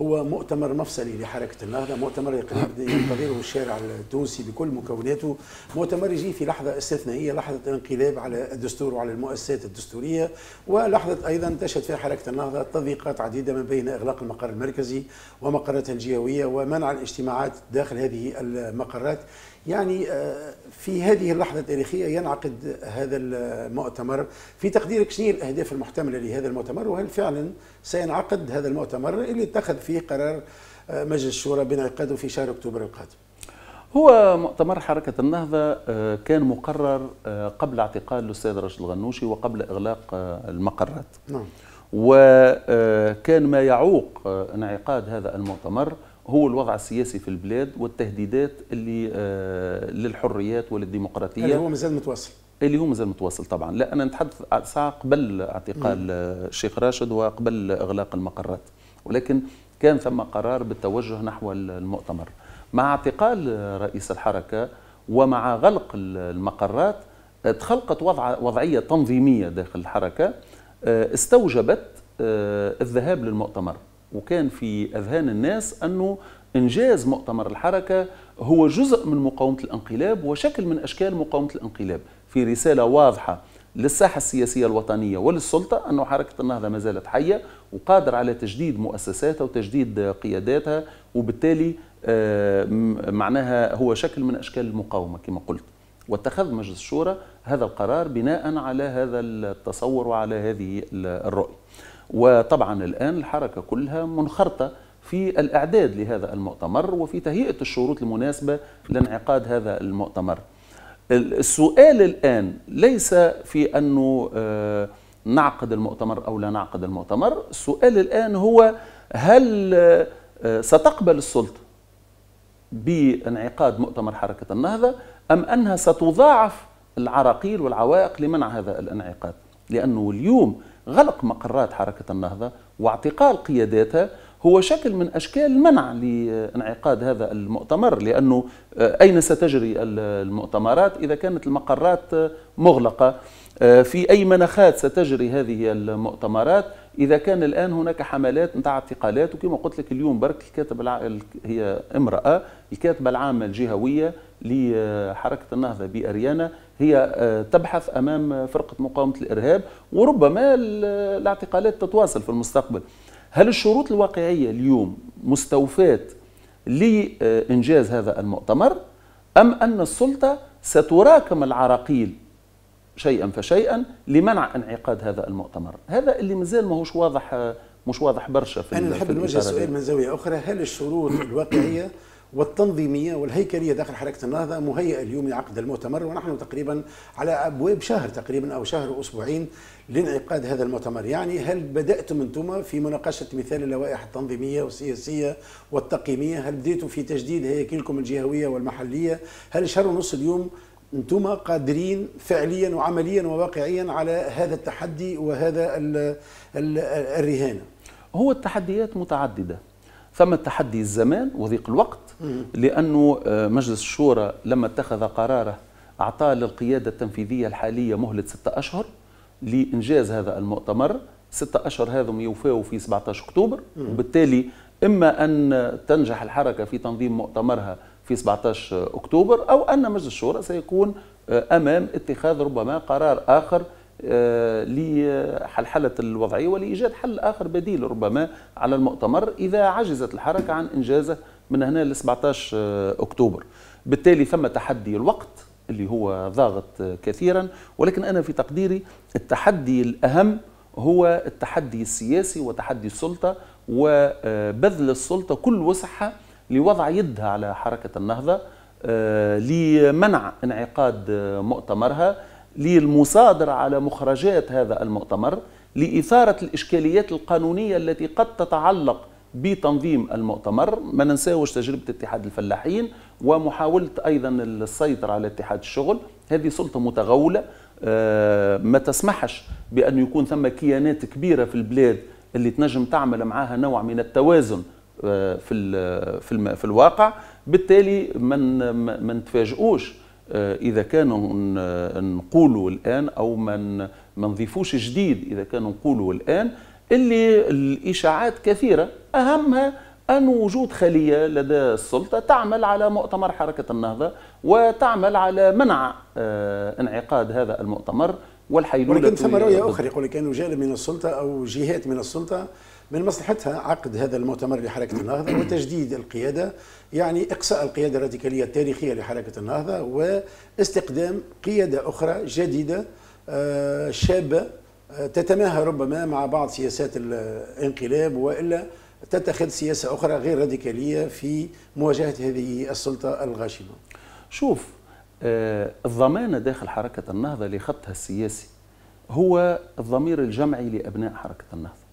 هو مؤتمر مفصلي لحركه النهضه، مؤتمر ينتظره الشارع التونسي بكل مكوناته، مؤتمر يجي في لحظه استثنائيه، لحظه انقلاب على الدستور وعلى المؤسسات الدستوريه، ولحظه ايضا تشهد فيها حركه النهضه تضييقات عديده من بين اغلاق المقر المركزي ومقراتها الجهويه ومنع الاجتماعات داخل هذه المقرات، يعني آه، في هذه اللحظة التاريخية ينعقد هذا المؤتمر في تقديرك شنو الأهداف المحتملة لهذا المؤتمر وهل فعلا سينعقد هذا المؤتمر اللي اتخذ فيه قرار آه، مجلس الشورى بانعقاده في شهر أكتوبر القادم هو مؤتمر حركة النهضة آه، كان مقرر آه، قبل اعتقال الأستاذ رشد الغنوشي وقبل إغلاق المقرات نعم. وكان ما يعوق انعقاد هذا المؤتمر هو الوضع السياسي في البلاد والتهديدات اللي آه، للحريات وللديمقراطيه اللي هو مازال متواصل اللي هو مازال متواصل طبعا لا انا نتحدث ساعه قبل اعتقال آه، الشيخ راشد وقبل اغلاق المقرات ولكن كان ثم قرار بالتوجه نحو المؤتمر مع اعتقال آه، رئيس الحركه ومع غلق المقرات تخلقت وضع وضعيه تنظيميه داخل الحركه استوجبت الذهاب للمؤتمر وكان في أذهان الناس أنه إنجاز مؤتمر الحركة هو جزء من مقاومة الانقلاب وشكل من أشكال مقاومة الانقلاب في رسالة واضحة للساحة السياسية الوطنية وللسلطة أن حركة النهضة ما زالت حية وقادر على تجديد مؤسساتها وتجديد قياداتها وبالتالي آه، معناها هو شكل من أشكال المقاومة كما قلت واتخذ مجلس الشورى هذا القرار بناء على هذا التصور وعلى هذه الرؤية وطبعا الآن الحركة كلها منخرطة في الإعداد لهذا المؤتمر وفي تهيئة الشروط المناسبة لانعقاد هذا المؤتمر السؤال الآن ليس في أنه آه، نعقد المؤتمر أو لا نعقد المؤتمر السؤال الآن هو هل آه، ستقبل السلطة بانعقاد مؤتمر حركة النهضة أم أنها ستضاعف العراقيل والعوائق لمنع هذا الانعقاد لأنه اليوم غلق مقرات حركة النهضة واعتقال قياداتها هو شكل من أشكال المنع لانعقاد هذا المؤتمر لأنه آه، أين ستجري المؤتمرات إذا كانت المقرات آه، مغلقة آه، في أي مناخات ستجري هذه المؤتمرات إذا كان الآن هناك حملات نتاع اعتقالات وكما قلت لك اليوم برك الكاتب الع... هي امرأة الكاتبة العامة الجهوية لحركة النهضة بأريانا هي آه، تبحث امام فرقه مقاومه الارهاب وربما الاعتقالات تتواصل في المستقبل هل الشروط الواقعيه اليوم مستوفاه لانجاز هذا المؤتمر ام ان السلطه ستراكم العراقيل شيئا فشيئا لمنع انعقاد هذا المؤتمر هذا اللي مازال ماهوش واضح مش واضح برشا في انا نحب نوجه سؤال من زاويه اخرى هل الشروط الواقعيه والتنظيميه والهيكليه داخل حركه النهضه مهيئه اليوم لعقد المؤتمر ونحن تقريبا على ابواب شهر تقريبا او شهر واسبوعين لانعقاد هذا المؤتمر، يعني هل بداتم انتم في مناقشه مثال اللوائح التنظيميه والسياسيه والتقييميه؟ هل بديتم في تجديد هياكلكم الجهويه والمحليه؟ هل شهر ونص اليوم انتم قادرين فعليا وعمليا وواقعيا على هذا التحدي وهذا الرهان؟ الرهانه؟ هو التحديات متعدده ثم تحدي الزمان وضيق الوقت لأنه آه، مجلس الشورى لما اتخذ قراره أعطى للقيادة التنفيذية الحالية مهلة ستة أشهر لإنجاز هذا المؤتمر ستة أشهر هذم يوفاو في 17 أكتوبر وبالتالي إما أن تنجح الحركة في تنظيم مؤتمرها في 17 أكتوبر أو أن مجلس الشورى سيكون آه، أمام اتخاذ ربما قرار آخر آه، لحلحلة الوضعية ولإيجاد حل آخر بديل ربما على المؤتمر إذا عجزت الحركة عن إنجازه من هنا ل 17 آه، أكتوبر بالتالي ثم تحدي الوقت اللي هو ضاغط آه، كثيرا ولكن أنا في تقديري التحدي الأهم هو التحدي السياسي وتحدي السلطة وبذل السلطة كل وسعها لوضع يدها على حركة النهضة لمنع انعقاد مؤتمرها للمصادرة على مخرجات هذا المؤتمر لإثارة الإشكاليات القانونية التي قد تتعلق بتنظيم المؤتمر ما ننساوش تجربة اتحاد الفلاحين ومحاولة أيضا السيطرة على اتحاد الشغل هذه سلطة متغولة آه، ما تسمحش بأن يكون ثم كيانات كبيرة في البلاد اللي تنجم تعمل معها نوع من التوازن آه، في آه، في الواقع بالتالي ما نتفاجئوش آه، إذا كانوا نقولوا آه، الآن أو من ما نضيفوش جديد إذا كانوا نقولوا الآن اللي الإشاعات كثيرة أهمها أن وجود خلية لدى السلطة تعمل على مؤتمر حركة النهضة وتعمل على منع آه، انعقاد هذا المؤتمر والحيلولة ولكن ثم رؤية أخرى يقول لك أن جانب من السلطة أو جهات من السلطة من مصلحتها عقد هذا المؤتمر لحركة النهضة وتجديد القيادة يعني إقصاء القيادة الراديكالية التاريخية لحركة النهضة واستقدام قيادة أخرى جديدة آه، شابة آه، تتماهى ربما مع بعض سياسات الانقلاب وإلا تتخذ سياسة أخرى غير راديكالية في مواجهة هذه السلطة الغاشمة شوف آه، الضمانة داخل حركة النهضة لخطها السياسي هو الضمير الجمعي لأبناء حركة النهضة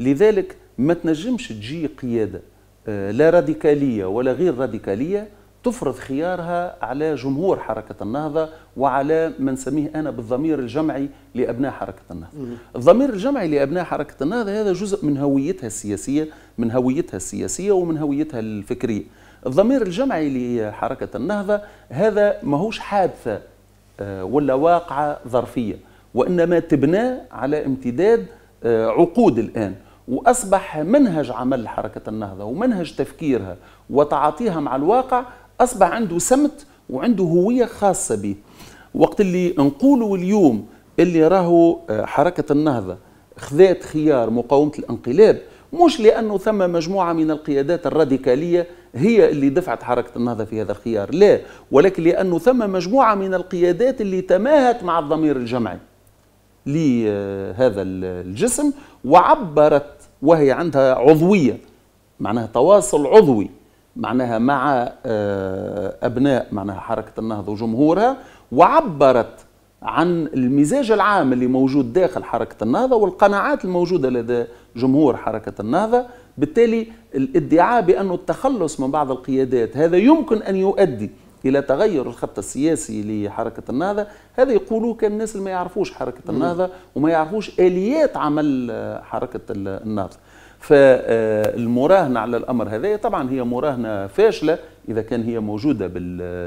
لذلك ما تنجمش تجي قيادة آه، لا راديكالية ولا غير راديكالية تفرض خيارها على جمهور حركة النهضة وعلى ما نسميه أنا بالضمير الجمعي لأبناء حركة النهضة الضمير الجمعي لأبناء حركة النهضة هذا جزء من هويتها السياسية من هويتها السياسية ومن هويتها الفكرية الضمير الجمعي لحركة النهضة هذا ماهوش حادثة آه، ولا واقعة ظرفية وإنما تبنى على امتداد آه، عقود الآن وأصبح منهج عمل حركة النهضة ومنهج تفكيرها وتعاطيها مع الواقع أصبح عنده سمت وعنده هوية خاصة به وقت اللي نقولوا اليوم اللي راهو آه، حركة النهضة خذات خيار مقاومة الانقلاب مش لأنه ثم مجموعة من القيادات الراديكالية هي اللي دفعت حركة النهضة في هذا الخيار لا ولكن لأنه ثم مجموعة من القيادات اللي تماهت مع الضمير الجمعي لهذا الجسم وعبرت وهي عندها عضوية معناها تواصل عضوي معناها مع آه، أبناء معناها حركة النهضة وجمهورها وعبرت عن المزاج العام اللي موجود داخل حركة النهضة والقناعات الموجودة لدى جمهور حركة النهضة بالتالي الادعاء بأنه التخلص من بعض القيادات هذا يمكن أن يؤدي الى تغير الخط السياسي لحركه النهضه هذا يقولوا كان الناس اللي ما يعرفوش حركه النهضه وما يعرفوش اليات عمل حركه النهضه فالمراهنه آه، على الامر هذا طبعا هي مراهنه فاشله اذا كان هي موجوده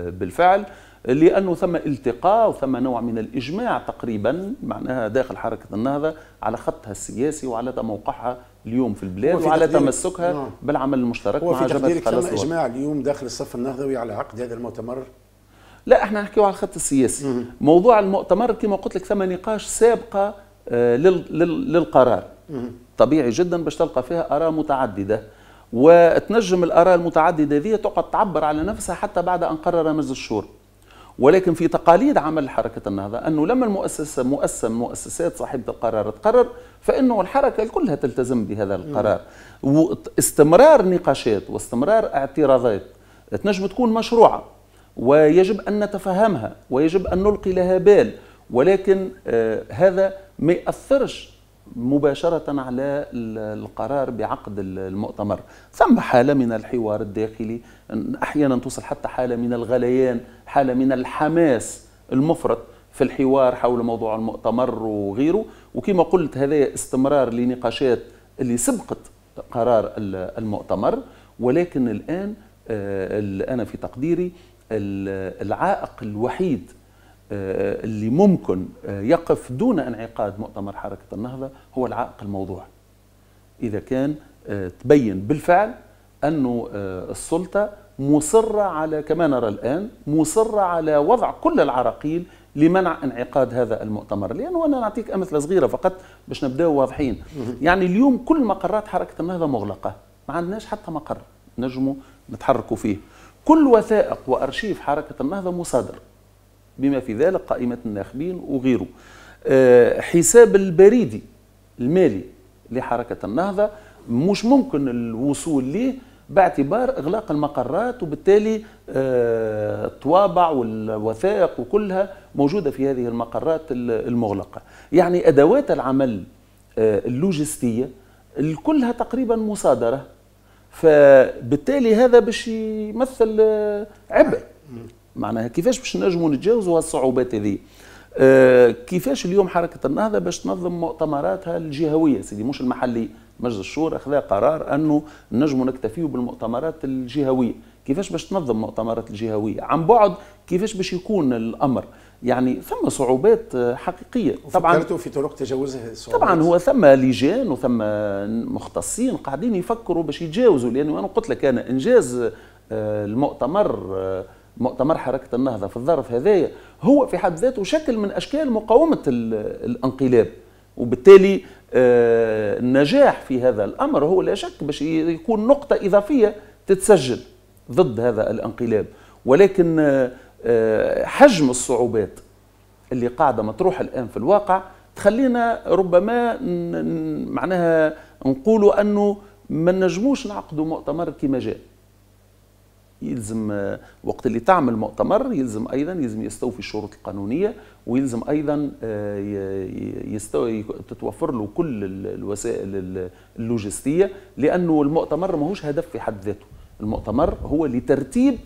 بالفعل لانه ثم التقاء وثم نوع من الاجماع تقريبا معناها داخل حركه النهضه على خطها السياسي وعلى موقعها اليوم في البلاد وعلى تمسكها نعم. بالعمل المشترك مع جبهه خلاص تم اجماع اليوم داخل الصف النهضوي على عقد هذا المؤتمر لا احنا نحكيو على الخط السياسي مم. موضوع المؤتمر كما قلت لك ثم نقاش سابقه آه لل... لل... للقرار مم. طبيعي جدا باش تلقى فيها اراء متعدده وتنجم الاراء المتعدده هذه تقعد تعبر على نفسها حتى بعد ان قرر مجلس الشورى ولكن في تقاليد عمل حركة النهضة أنه لما المؤسسة مؤسسة من مؤسسات صاحبة القرار تقرر فإنه الحركة كلها تلتزم بهذا القرار واستمرار نقاشات واستمرار اعتراضات تنجم تكون مشروعة ويجب أن نتفهمها ويجب أن نلقي لها بال ولكن آه، هذا ما يأثرش مباشرة على القرار بعقد المؤتمر ثم حالة من الحوار الداخلي أحيانا توصل حتى حالة من الغليان حالة من الحماس المفرط في الحوار حول موضوع المؤتمر وغيره وكما قلت هذا استمرار لنقاشات اللي سبقت قرار المؤتمر ولكن الآن آه، أنا في تقديري العائق الوحيد آه، اللي ممكن آه، يقف دون انعقاد مؤتمر حركة النهضة هو العائق الموضوع إذا كان تبين بالفعل أنه السلطة مصرة على كما نرى الآن مصرة على وضع كل العراقيل لمنع انعقاد هذا المؤتمر لأنه أنا نعطيك أمثلة صغيرة فقط باش نبداو واضحين يعني اليوم كل مقرات حركة النهضة مغلقة ما عندناش حتى مقر نجموا نتحركوا فيه كل وثائق وأرشيف حركة النهضة مصادر بما في ذلك قائمة الناخبين وغيره آه، حساب البريدي المالي لحركة النهضة مش ممكن الوصول ليه باعتبار اغلاق المقرات وبالتالي الطوابع آه، والوثائق وكلها موجوده في هذه المقرات المغلقه يعني ادوات العمل آه، اللوجستيه كلها تقريبا مصادره فبالتالي هذا باش يمثل آه، عبء معناها كيفاش باش نجموا نتجاوزوا هالصعوبات هذه كيفاش اليوم حركه النهضه باش تنظم مؤتمراتها الجهويه سيدي مش المحليه مجلس الشورى خذا قرار انه نجموا نكتفيوا بالمؤتمرات الجهويه كيفاش باش تنظم مؤتمرات الجهويه عن بعد كيفاش باش يكون الامر يعني ثم صعوبات حقيقيه طبعا في طرق تجاوزها الصعوبات طبعا هو ثم لجان وثم مختصين قاعدين يفكروا باش يتجاوزوا لانه انا قلت لك انا انجاز آه، المؤتمر آه، مؤتمر حركه النهضه في الظرف هذايا هو في حد ذاته شكل من اشكال مقاومه الانقلاب وبالتالي النجاح في هذا الأمر هو لا شك باش يكون نقطة إضافية تتسجل ضد هذا الانقلاب ولكن آه، آه، حجم الصعوبات اللي قاعدة مطروحة الآن في الواقع تخلينا ربما معناها نقولوا أنه ما نجموش نعقدوا مؤتمر كما جاء يلزم آه، وقت اللي تعمل مؤتمر يلزم ايضا يلزم يستوفي الشروط القانونيه ويلزم ايضا آه، يستوي تتوفر له كل الوسائل اللوجستيه لانه المؤتمر ماهوش هدف في حد ذاته المؤتمر هو لترتيب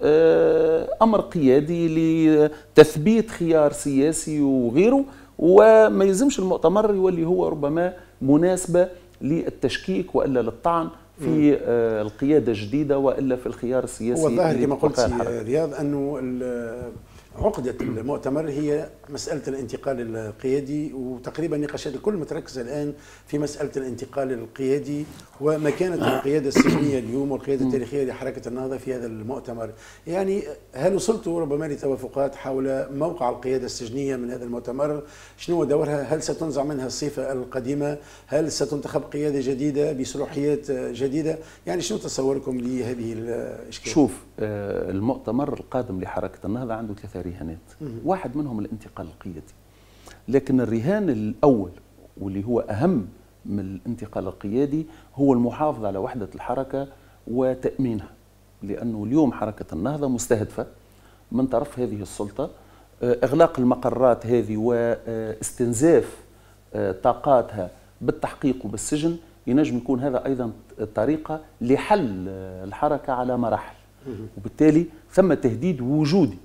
آه، امر قيادي لتثبيت خيار سياسي وغيره وما يلزمش المؤتمر يولي هو ربما مناسبه للتشكيك والا للطعن في آه، القياده الجديده والا في الخيار السياسي هو الظاهر كما قلت رياض انه عقدة المؤتمر هي مسألة الانتقال القيادي وتقريبا نقاشات الكل متركزة الآن في مسألة الانتقال القيادي ومكانة القيادة السلمية اليوم والقيادة التاريخية لحركة النهضة في هذا المؤتمر يعني هل وصلتوا ربما لتوافقات حول موقع القيادة السجنية من هذا المؤتمر شنو دورها هل ستنزع منها الصفة القديمة هل ستنتخب قيادة جديدة بصلاحيات جديدة يعني شنو تصوركم لهذه الإشكال شوف آه، المؤتمر القادم لحركة النهضة عنده ثلاثة رهانات واحد منهم الانتقال القيادي لكن الرهان الأول واللي هو أهم من الانتقال القيادي هو المحافظة على وحدة الحركة وتأمينها لأنه اليوم حركة النهضة مستهدفة من طرف هذه السلطة آه، إغلاق المقرات هذه واستنزاف آه، طاقاتها بالتحقيق وبالسجن ينجم يكون هذا أيضا طريقة لحل الحركة على مراحل وبالتالي ثم تهديد وجودي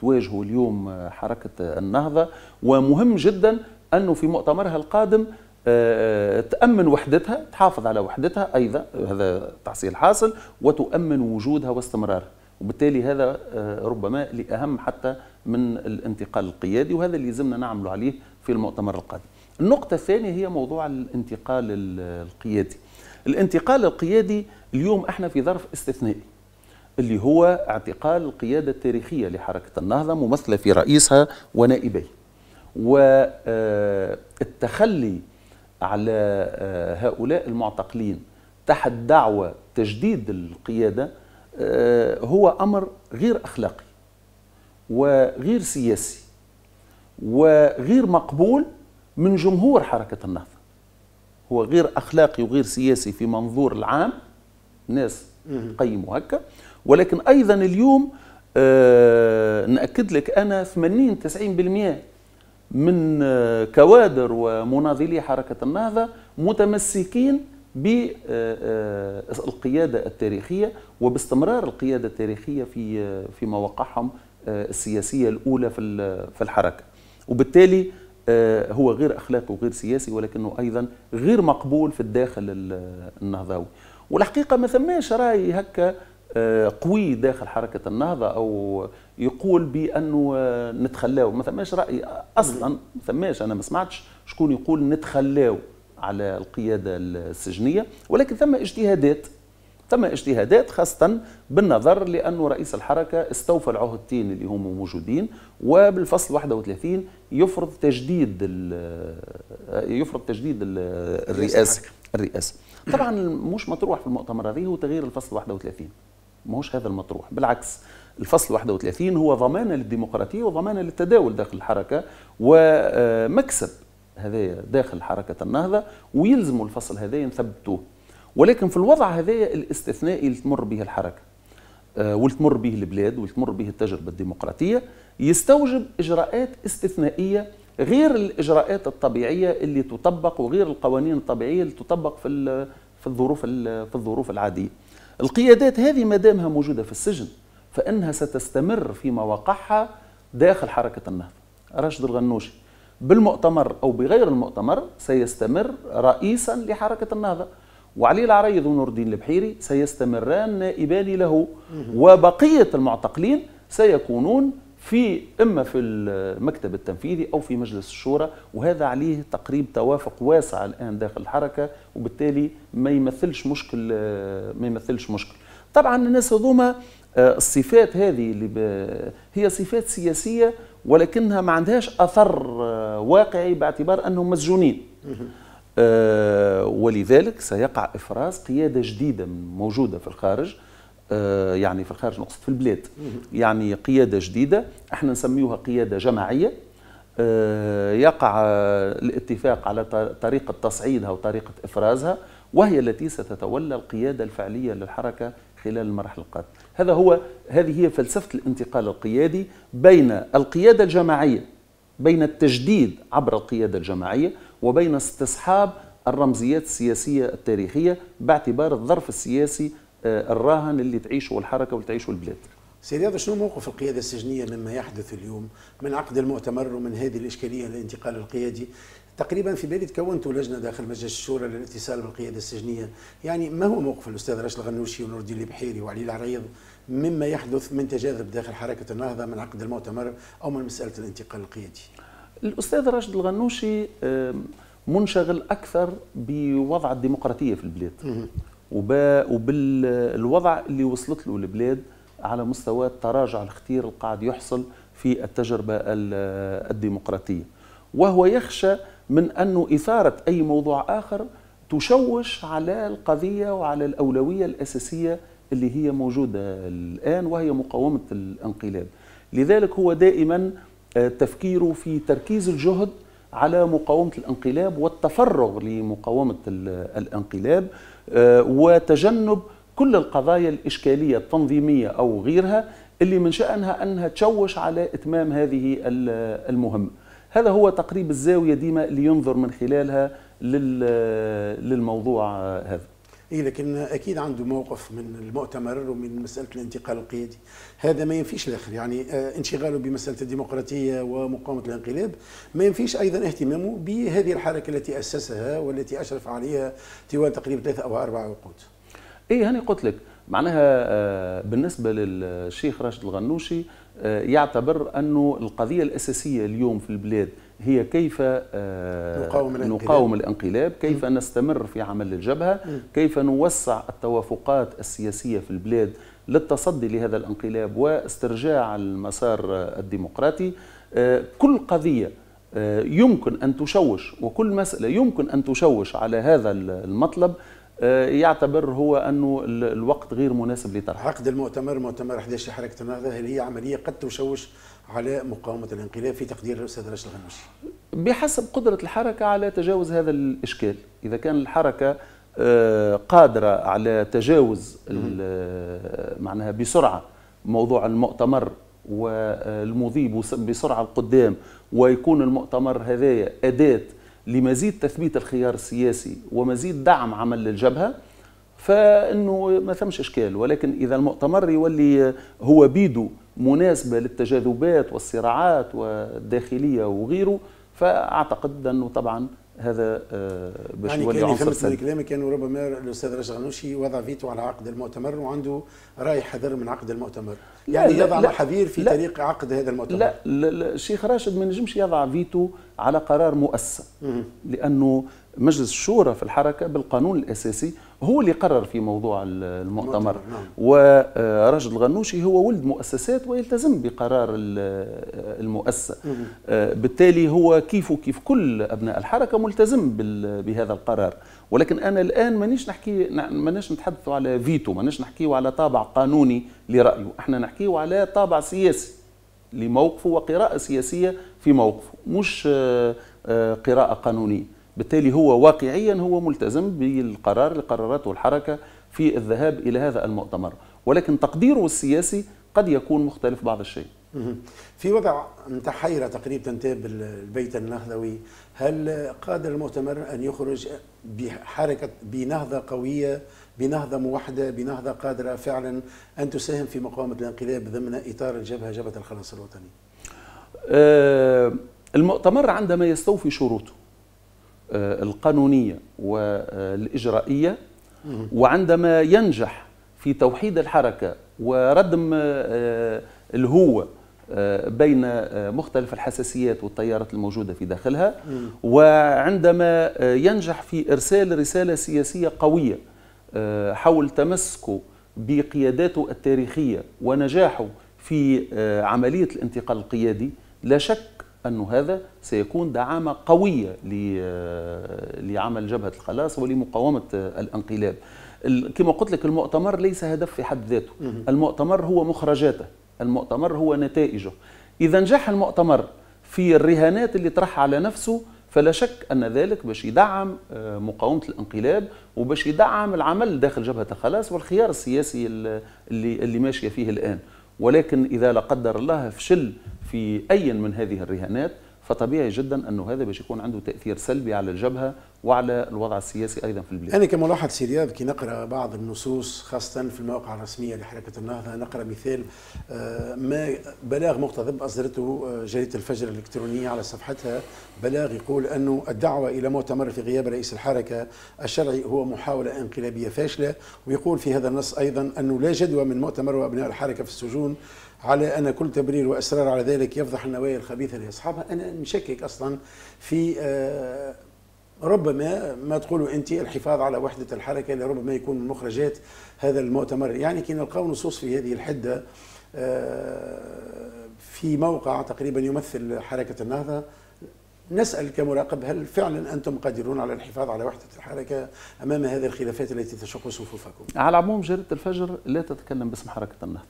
تواجهه اليوم آه، حركة آه، النهضة ومهم جدا أنه في مؤتمرها القادم آه، تأمن وحدتها تحافظ على وحدتها أيضا هذا تحصيل حاصل وتؤمن وجودها واستمرارها وبالتالي هذا ربما لأهم حتى من الانتقال القيادي وهذا اللي يلزمنا نعمله عليه في المؤتمر القادم النقطة الثانية هي موضوع الانتقال القيادي الانتقال القيادي اليوم احنا في ظرف استثنائي اللي هو اعتقال القيادة التاريخية لحركة النهضة ممثلة في رئيسها ونائبيه والتخلي على آه، هؤلاء المعتقلين تحت دعوة تجديد القيادة آه، هو أمر غير أخلاقي وغير سياسي وغير مقبول من جمهور حركة النهضة هو غير أخلاقي وغير سياسي في منظور العام ناس قيموا هكا ولكن ايضا اليوم أه ناكد لك انا 80 90% من آه، كوادر ومناضلي حركه النهضه متمسكين بالقياده آه، آه، التاريخيه وباستمرار القياده التاريخيه في في مواقعهم السياسيه الاولى في في الحركه وبالتالي هو غير اخلاقي وغير سياسي ولكنه ايضا غير مقبول في الداخل النهضوي والحقيقه ما ثماش راي هكا آه، قوي داخل حركه النهضه او يقول بانه آه، نتخلاو ما ثماش راي اصلا ما ثماش انا ما سمعتش شكون يقول نتخلاو على القياده السجنيه ولكن ثم اجتهادات ثم اجتهادات خاصة بالنظر لأنه رئيس الحركة استوفى العهدتين اللي هم موجودين وبالفصل 31 يفرض تجديد آه، يفرض تجديد الرئاسة الرئاسة طبعا مش مطروح في المؤتمر هذه هو تغيير الفصل 31 ما هوش هذا المطروح بالعكس الفصل 31 هو ضمانة للديمقراطية وضمانة للتداول داخل الحركة ومكسب هذايا داخل حركة النهضة ويلزموا الفصل هذايا نثبتوه ولكن في الوضع هذايا الاستثنائي اللي تمر به الحركة آه، والتمر به البلاد والتمر به التجربة الديمقراطية يستوجب إجراءات استثنائية غير الإجراءات الطبيعية اللي تطبق وغير القوانين الطبيعية اللي تطبق في في الظروف في الظروف العادية القيادات هذه ما دامها موجودة في السجن فإنها ستستمر في مواقعها داخل حركة النهضة راشد الغنوشي بالمؤتمر أو بغير المؤتمر سيستمر رئيسا لحركة النهضة وعلي العريض ونور الدين البحيري سيستمران نائبان له وبقية المعتقلين سيكونون في اما في المكتب التنفيذي او في مجلس الشورى وهذا عليه تقريب توافق واسع الان داخل الحركه وبالتالي ما يمثلش مشكل آه، ما يمثلش مشكل طبعا الناس هذوما آه، الصفات هذه اللي هي صفات سياسيه ولكنها ما عندهاش اثر آه، واقعي باعتبار انهم مسجونين ولذلك سيقع افراز قياده جديده موجوده في الخارج آه، يعني في الخارج نقصد في البلاد يعني قيادة جديدة احنا نسميوها قيادة جماعية آه، يقع الاتفاق على طريقة تصعيدها وطريقة إفرازها وهي التي ستتولى القيادة الفعلية للحركة خلال المرحلة القادمة هذا هو هذه هي فلسفة الانتقال القيادي بين القيادة الجماعية بين التجديد عبر القيادة الجماعية وبين استصحاب الرمزيات السياسية التاريخية باعتبار الظرف السياسي آه، الراهن اللي تعيشه الحركه وتعيشه البلاد سيدي هذا شنو موقف القيادة السجنية مما يحدث اليوم من عقد المؤتمر ومن هذه الإشكالية الانتقال القيادي تقريبا في بالي تكونت لجنة داخل مجلس الشورى للاتصال بالقيادة السجنية يعني ما هو موقف الأستاذ راشد الغنوشي ونور الدين البحيري وعلي العريض مما يحدث من تجاذب داخل حركة النهضة من عقد المؤتمر أو من مسألة الانتقال القيادي الأستاذ راشد الغنوشي منشغل أكثر بوضع الديمقراطية في البلاد وبالوضع اللي وصلت له البلاد على مستوى التراجع الاختير اللي قاعد يحصل في التجربة الديمقراطية وهو يخشى من أنه إثارة أي موضوع آخر تشوش على القضية وعلى الأولوية الأساسية اللي هي موجودة الآن وهي مقاومة الانقلاب لذلك هو دائما آه، تفكيره في تركيز الجهد على مقاومة الانقلاب والتفرغ لمقاومة الانقلاب آه، وتجنب كل القضايا الإشكالية التنظيمية أو غيرها اللي من شأنها أنها تشوش على إتمام هذه المهمة هذا هو تقريب الزاوية ديما اللي ينظر من خلالها للموضوع هذا اي لكن اكيد عنده موقف من المؤتمر ومن مساله الانتقال القيادي هذا ما ينفيش الاخر يعني آه، انشغاله بمساله الديمقراطيه ومقاومه الانقلاب ما ينفيش ايضا اهتمامه بهذه الحركه التي اسسها والتي اشرف عليها طوال تقريبا ثلاثه او اربع عقود. اي هاني قلت لك معناها آه، بالنسبه للشيخ راشد الغنوشي آه، يعتبر انه القضيه الاساسيه اليوم في البلاد هي كيف آه، نقاوم الانقلاب, نقاوم الانقلاب كيف م. نستمر في عمل الجبهة م. كيف نوسع التوافقات السياسية في البلاد للتصدي لهذا الانقلاب واسترجاع المسار الديمقراطي آه، كل قضية آه، يمكن أن تشوش وكل مسألة يمكن أن تشوش على هذا المطلب يعتبر هو أنه الوقت غير مناسب لطرحه عقد المؤتمر مؤتمر 11 حركة النهضة هل هي عملية قد تشوش على مقاومة الانقلاب في تقدير الأستاذ رشد الغنوشي بحسب قدرة الحركة على تجاوز هذا الإشكال إذا كان الحركة آه، قادرة على تجاوز آه، معناها بسرعة موضوع المؤتمر والمضي بسرعة القدام ويكون المؤتمر هذايا أداة لمزيد تثبيت الخيار السياسي ومزيد دعم عمل للجبهة فانه ما ثمش اشكال ولكن اذا المؤتمر يولي هو بيدو مناسبة للتجاذبات والصراعات والداخلية وغيره فأعتقد أنه طبعا هذا آه، باش يعني يولي عنصر سلبي من كلامك انه ربما الاستاذ رشا غنوشي وضع فيتو على عقد المؤتمر وعنده راي حذر من عقد المؤتمر يعني لا يضع لا حذير في لا طريق عقد هذا المؤتمر لا, لا, لا الشيخ راشد ما نجمش يضع فيتو على قرار مؤسسه لانه مجلس الشورى في الحركه بالقانون الاساسي هو اللي قرر في موضوع المؤتمر نعم. وراشد الغنوشي هو ولد مؤسسات ويلتزم بقرار المؤسسة آه، بالتالي هو كيف كيف كل أبناء الحركة ملتزم بهذا القرار ولكن أنا الآن مانيش نحكي ماناش نتحدثوا على فيتو ماناش نحكيوا على طابع قانوني لرأيه احنا نحكيوا على طابع سياسي لموقفه وقراءة سياسية في موقفه مش آه، آه، قراءة قانونية بالتالي هو واقعيا هو ملتزم بالقرار القرارات والحركة الحركة في الذهاب إلى هذا المؤتمر ولكن تقديره السياسي قد يكون مختلف بعض الشيء في وضع متحيرة تقريبا تنتاب البيت النهضوي هل قادر المؤتمر أن يخرج بحركة بنهضة قوية بنهضة موحدة بنهضة قادرة فعلا أن تساهم في مقاومة الانقلاب ضمن إطار الجبهة جبهة الخلاص الوطني آه، المؤتمر عندما يستوفي شروطه آه، القانونية والإجرائية وعندما ينجح في توحيد الحركة وردم آه، الهوة آه، بين مختلف الحساسيات والتيارات الموجودة في داخلها وعندما ينجح في إرسال رسالة سياسية قوية حول تمسكه بقياداته التاريخية ونجاحه في عملية الانتقال القيادي لا شك أن هذا سيكون دعامة قوية لعمل جبهة الخلاص ولمقاومة الانقلاب كما قلت لك المؤتمر ليس هدف في حد ذاته المؤتمر هو مخرجاته المؤتمر هو نتائجه إذا نجح المؤتمر في الرهانات اللي طرحها على نفسه فلا شك أن ذلك باش يدعم آه، مقاومة الانقلاب وباش يدعم العمل داخل جبهة الخلاص والخيار السياسي اللي, اللي ماشية فيه الآن ولكن إذا لا قدر الله فشل في أي من هذه الرهانات فطبيعي جدا أنه هذا باش يكون عنده تأثير سلبي على الجبهة وعلى الوضع السياسي أيضا في البلاد أنا كملاحظ سيرياب كي نقرأ بعض النصوص خاصة في المواقع الرسمية لحركة النهضة نقرأ مثال آه، ما بلاغ مقتضب أصدرته آه، جريدة الفجر الإلكترونية على صفحتها بلاغ يقول أنه الدعوة إلى مؤتمر في غياب رئيس الحركة الشرعي هو محاولة انقلابية فاشلة ويقول في هذا النص أيضا أنه لا جدوى من مؤتمر وأبناء الحركة في السجون على أن كل تبرير وإصرار على ذلك يفضح النوايا الخبيثة لأصحابها أنا نشكك أصلا في آه، ربما ما تقولوا أنت الحفاظ على وحدة الحركة لربما يكون من مخرجات هذا المؤتمر يعني كي نلقاو نصوص في هذه الحدة آه، في موقع تقريبا يمثل حركة النهضة نسأل كمراقب هل فعلا أنتم قادرون على الحفاظ على وحدة الحركة أمام هذه الخلافات التي تشق صفوفكم؟ على العموم جريدة الفجر لا تتكلم باسم حركة النهضة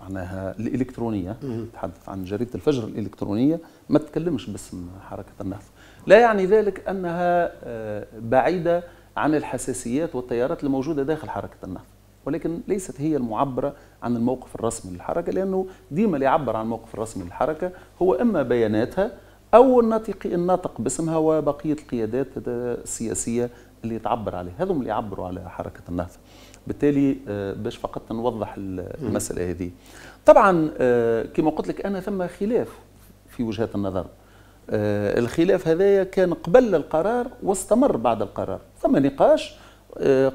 معناها الالكترونيه تحدث عن جريده الفجر الالكترونيه ما تتكلمش باسم حركه النهضه لا يعني ذلك انها آه، بعيده عن الحساسيات والتيارات الموجوده داخل حركه النهضه ولكن ليست هي المعبره عن الموقف الرسمي للحركه لانه ديما اللي يعبر عن الموقف الرسمي للحركه هو اما بياناتها او الناطق الناطق باسمها وبقيه القيادات السياسيه اللي تعبر عليه هذم اللي يعبروا على حركه النهضه بالتالي آه، باش فقط نوضح المساله هذه طبعا آه، كما قلت لك انا ثم خلاف في وجهات النظر آه، الخلاف هذايا كان قبل القرار واستمر بعد القرار ثم نقاش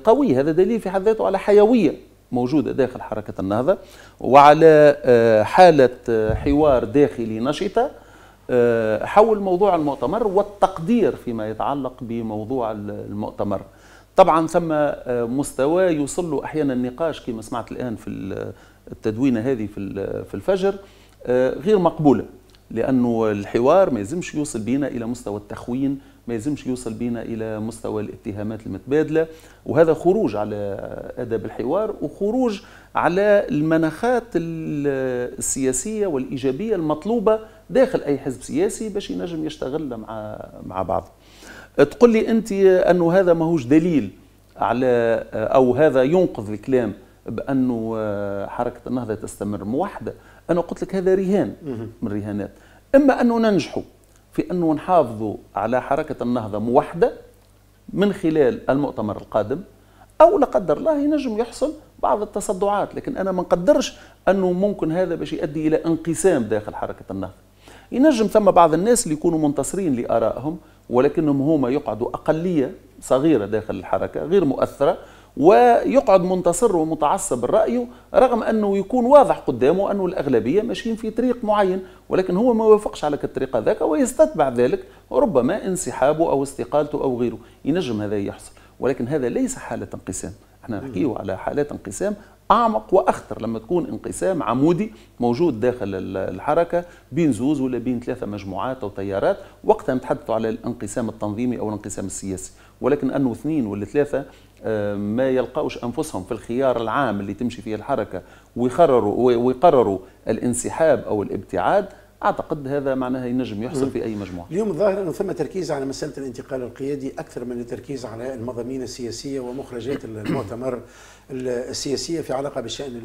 قوي هذا دليل في حد ذاته على حيويه موجوده داخل حركه النهضه وعلى حاله حوار داخلي نشطه حول موضوع المؤتمر والتقدير فيما يتعلق بموضوع المؤتمر طبعا ثم آه، مستوى يوصل له احيانا النقاش كما سمعت الان في التدوينه هذه في في الفجر آه، غير مقبوله لانه الحوار ما يلزمش يوصل بينا الى مستوى التخوين ما يلزمش يوصل بينا الى مستوى الاتهامات المتبادله وهذا خروج على آه، ادب الحوار وخروج على المناخات السياسيه والايجابيه المطلوبه داخل اي حزب سياسي باش ينجم يشتغل مع مع بعض تقول لي انت انه هذا ماهوش دليل على او هذا ينقض الكلام بانه آه، حركه النهضه تستمر موحده انا قلت لك هذا رهان من الرهانات اما انه ننجحوا في انه نحافظوا على حركه النهضه موحده من خلال المؤتمر القادم او لا قدر الله ينجم يحصل بعض التصدعات لكن انا ما نقدرش انه ممكن هذا باش يؤدي الى انقسام داخل حركه النهضه ينجم ثم بعض الناس اللي يكونوا منتصرين لارائهم ولكنهم هما يقعدوا اقليه صغيره داخل الحركه غير مؤثره ويقعد منتصر ومتعصب رأيه رغم أنه يكون واضح قدامه أنه الأغلبية ماشيين في طريق معين ولكن هو ما وافقش على الطريق ذاك ويستتبع ذلك ربما انسحابه أو استقالته أو غيره ينجم هذا يحصل ولكن هذا ليس حالة انقسام احنا نحكيه على حالات انقسام اعمق واخطر لما تكون انقسام عمودي موجود داخل الحركه بين زوز ولا بين ثلاثه مجموعات او تيارات وقتها نتحدثوا على الانقسام التنظيمي او الانقسام السياسي ولكن انه اثنين ولا ثلاثه آه، ما يلقاوش انفسهم في الخيار العام اللي تمشي فيه الحركه ويقرروا ويقرروا الانسحاب او الابتعاد اعتقد هذا معناها ينجم يحصل في اي مجموعه. اليوم الظاهر انه ثم تركيز على مساله الانتقال القيادي اكثر من التركيز على المضامين السياسيه ومخرجات المؤتمر السياسيه في علاقه بالشان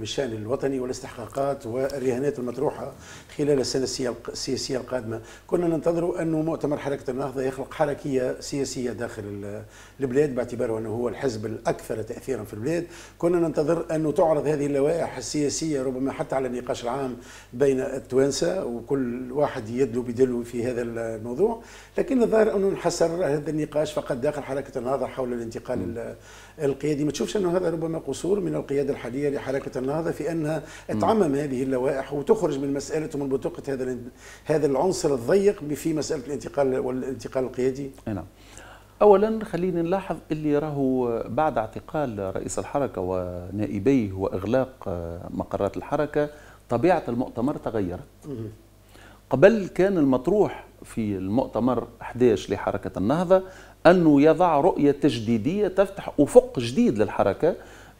بالشان الوطني والاستحقاقات والرهانات المطروحه خلال السنه السياسيه القادمه، كنا ننتظر انه مؤتمر حركه النهضه يخلق حركيه سياسيه داخل البلاد باعتباره انه هو الحزب الاكثر تاثيرا في البلاد، كنا ننتظر انه تعرض هذه اللوائح السياسيه ربما حتى على النقاش العام بين التوانسه وكل واحد يدلو بدلو في هذا الموضوع، لكن الظاهر انه انحسر هذا النقاش فقط داخل حركه النهضه حول الانتقال القيادي ما تشوفش أنه هذا ربما قصور من القيادة الحالية لحركة النهضة في أنها تعمم هذه اللوائح وتخرج من مسألة ومن بطاقة هذا هذا العنصر الضيق في مسألة الانتقال والانتقال القيادي نعم اولا خلينا نلاحظ اللي راهو بعد اعتقال رئيس الحركه ونائبيه واغلاق مقرات الحركه طبيعه المؤتمر تغيرت قبل كان المطروح في المؤتمر 11 لحركه النهضه أنه يضع رؤية تجديدية تفتح أفق جديد للحركة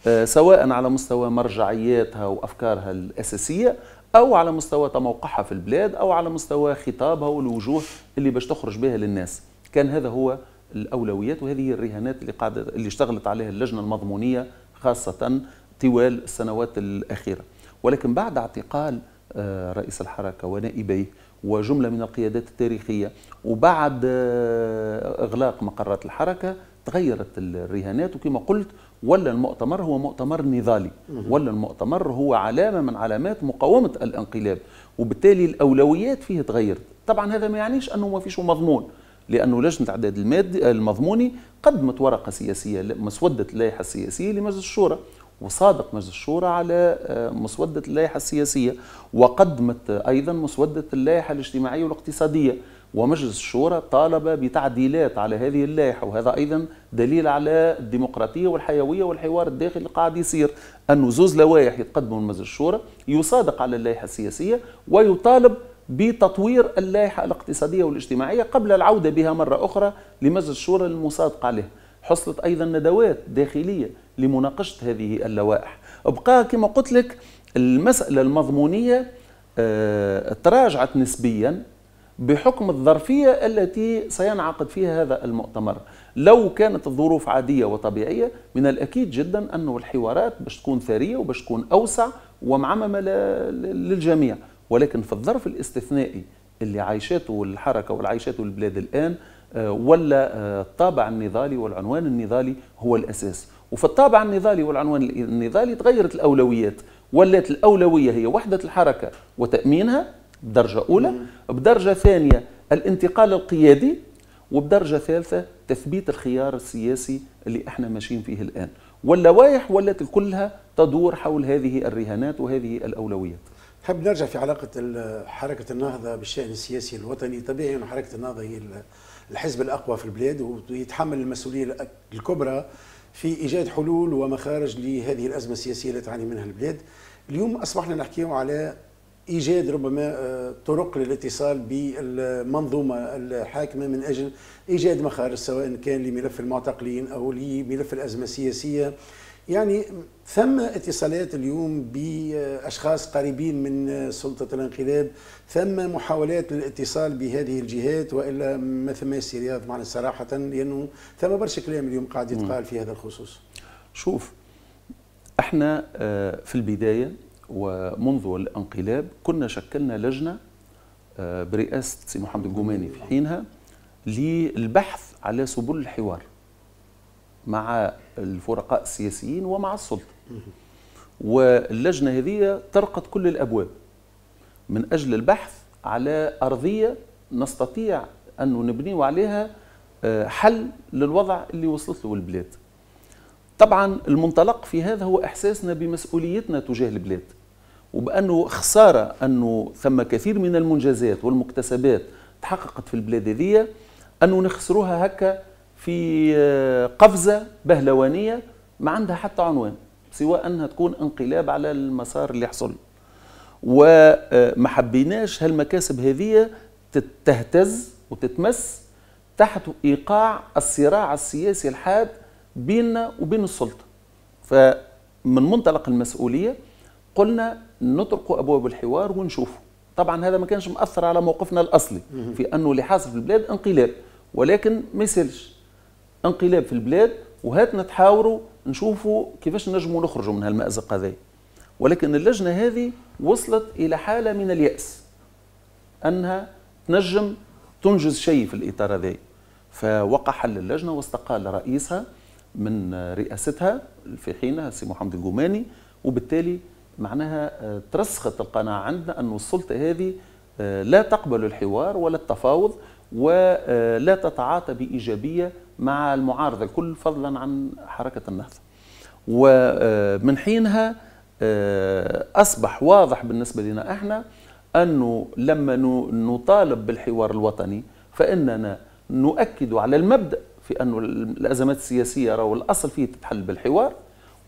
آه، سواء على مستوى مرجعياتها وأفكارها الأساسية أو على مستوى تموقعها في البلاد أو على مستوى خطابها والوجوه اللي باش تخرج بها للناس كان هذا هو الأولويات وهذه الرهانات اللي, قاعدة اللي اشتغلت عليها اللجنة المضمونية خاصة طوال السنوات الأخيرة ولكن بعد اعتقال آه، رئيس الحركة ونائبيه وجملة من القيادات التاريخية وبعد آه، إغلاق مقرات الحركة تغيرت الرهانات وكما قلت ولا المؤتمر هو مؤتمر نضالي ولا المؤتمر هو علامة من علامات مقاومة الانقلاب وبالتالي الأولويات فيه تغيرت طبعا هذا ما يعنيش أنه ما فيش مضمون لأنه لجنة إعداد المادي المضموني قدمت ورقة سياسية مسودة اللائحة السياسية لمجلس الشورى وصادق مجلس الشورى على آه، مسودة اللائحة السياسية وقدمت أيضا مسودة اللائحة الاجتماعية والاقتصادية ومجلس الشورى طالب بتعديلات على هذه اللائحة وهذا أيضا دليل على الديمقراطية والحيوية والحوار الداخلي اللي قاعد يصير أنه زوز لوائح يتقدموا لمجلس الشورى يصادق على اللائحة السياسية ويطالب بتطوير اللائحة الاقتصادية والاجتماعية قبل العودة بها مرة أخرى لمجلس الشورى للمصادقة عليه حصلت أيضا ندوات داخلية لمناقشة هذه اللوائح بقى كما قلت لك المسألة المضمونية آه، تراجعت نسبيا بحكم الظرفية التي سينعقد فيها هذا المؤتمر لو كانت الظروف عادية وطبيعية من الأكيد جدا أنه الحوارات باش تكون ثرية وباش تكون أوسع ومعممة للجميع ولكن في الظرف الاستثنائي اللي عايشاته الحركة والعايشاته البلاد الآن آه، ولا الطابع آه، النضالي والعنوان النضالي هو الأساس وفي الطابع النضالي والعنوان النضالي تغيرت الأولويات ولات الأولوية هي وحدة الحركة وتأمينها بدرجة أولى بدرجة ثانية الانتقال القيادي وبدرجة ثالثة تثبيت الخيار السياسي اللي احنا ماشيين فيه الآن واللوائح ولات كلها تدور حول هذه الرهانات وهذه الأولويات حب نرجع في علاقة حركة النهضة بالشأن السياسي الوطني طبيعي أن حركة النهضة هي الحزب الاقوى في البلاد ويتحمل المسؤوليه الكبرى في ايجاد حلول ومخارج لهذه الازمه السياسيه اللي تعاني منها البلاد. اليوم اصبحنا نحكيو على ايجاد ربما آه، طرق للاتصال بالمنظومه الحاكمه من اجل ايجاد مخارج سواء كان لملف المعتقلين او لملف الازمه السياسيه يعني ثم اتصالات اليوم باشخاص قريبين من سلطه الانقلاب ثم محاولات للاتصال بهذه الجهات والا ما ثماش رياض معنا صراحه لانه ثم برشا كلام اليوم قاعد يتقال في هذا الخصوص شوف احنا آه، في البدايه ومنذ الانقلاب كنا شكلنا لجنه آه، برئاسه سي محمد الجوماني في حينها للبحث على سبل الحوار مع الفرقاء السياسيين ومع السلطه واللجنه هذه طرقت كل الابواب من اجل البحث على ارضيه نستطيع ان نبنيو عليها آه، حل للوضع اللي وصلت له البلاد طبعا المنطلق في هذا هو احساسنا بمسؤوليتنا تجاه البلاد وبانه خساره انه ثم كثير من المنجزات والمكتسبات تحققت في البلاد هذه انه نخسروها هكا في آه، قفزة بهلوانية ما عندها حتى عنوان سوى أنها تكون انقلاب على المسار اللي حصل وما حبيناش هالمكاسب هذه تهتز وتتمس تحت إيقاع الصراع السياسي الحاد بيننا وبين السلطة فمن منطلق المسؤولية قلنا نطرق أبواب الحوار ونشوفه طبعا هذا ما كانش مأثر على موقفنا الأصلي في أنه اللي حاصل في البلاد انقلاب ولكن ما يسالش انقلاب في البلاد وهاتنا تحاوروا نشوفوا كيفاش نجموا نخرجوا من هالمأزق هذا ولكن اللجنة هذه وصلت إلى حالة من اليأس أنها تنجم تنجز شيء في الإطار هذا فوقع حل اللجنة واستقال رئيسها من رئاستها في حينها سي محمد الجوماني وبالتالي معناها آه، ترسخت القناعة عندنا أن السلطة هذه آه، لا تقبل الحوار ولا التفاوض ولا آه، تتعاطى بإيجابية مع المعارضة الكل فضلا عن حركة النهضة آه، ومن حينها آه، أصبح واضح بالنسبة لنا احنا أنه لما نطالب بالحوار الوطني فإننا نؤكد على المبدأ في أن الأزمات السياسية راهو الأصل فيه تتحل بالحوار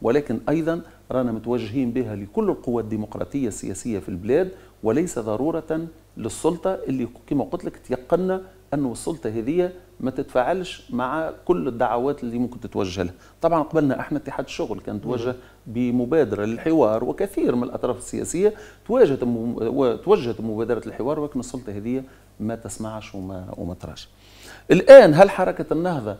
ولكن أيضا رانا متوجهين بها لكل القوى الديمقراطية السياسية في البلاد وليس ضرورة للسلطة اللي كما قلت لك تيقنا أنه السلطة هذه ما تتفاعلش مع كل الدعوات اللي ممكن تتوجه لها طبعا قبلنا احنا اتحاد الشغل كان توجه بمبادرة للحوار وكثير من الأطراف السياسية تواجهت توجهت مبادرة الحوار ولكن السلطة هذه ما تسمعش وما, وما تراش الآن هل حركة النهضة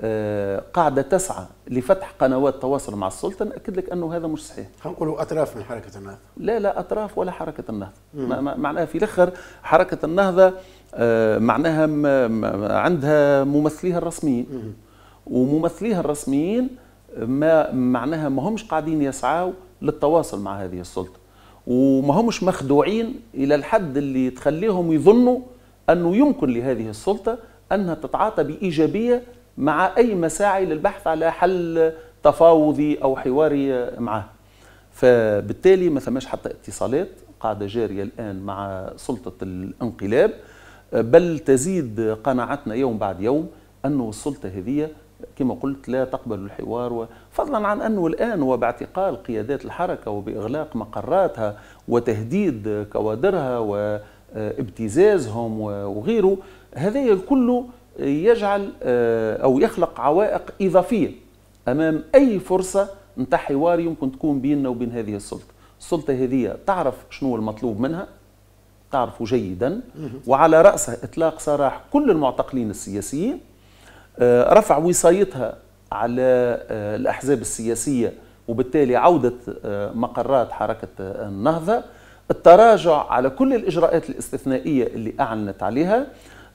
آه، قاعده تسعى لفتح قنوات تواصل مع السلطه ناكد لك انه هذا مش صحيح. خلينا اطراف من حركه النهضه. لا لا اطراف ولا حركه النهضه. معناها في الاخر حركه النهضه آه، معناها عندها ممثليها الرسميين. وممثليها الرسميين ما معناها ما همش قاعدين يسعوا للتواصل مع هذه السلطه. وما همش مخدوعين الى الحد اللي تخليهم يظنوا انه يمكن لهذه السلطه انها تتعاطى بايجابيه مع أي مساعي للبحث على حل تفاوضي أو حواري معه فبالتالي ما ثماش حتى اتصالات قاعدة جارية الآن مع سلطة الانقلاب بل تزيد قناعتنا يوم بعد يوم أنه السلطة هذه كما قلت لا تقبل الحوار فضلا عن أنه الآن وباعتقال قيادات الحركة وبإغلاق مقراتها وتهديد كوادرها وابتزازهم وغيره هذا كله يجعل آه، أو يخلق عوائق إضافية أمام أي فرصة نتاع حوار يمكن تكون بيننا وبين هذه السلطة السلطة هذه تعرف شنو المطلوب منها تعرفه جيدا وعلى رأسها إطلاق سراح كل المعتقلين السياسيين آه، رفع وصايتها على آه، الأحزاب السياسية وبالتالي عودة مقرات حركة النهضة التراجع على كل الإجراءات الاستثنائية اللي أعلنت عليها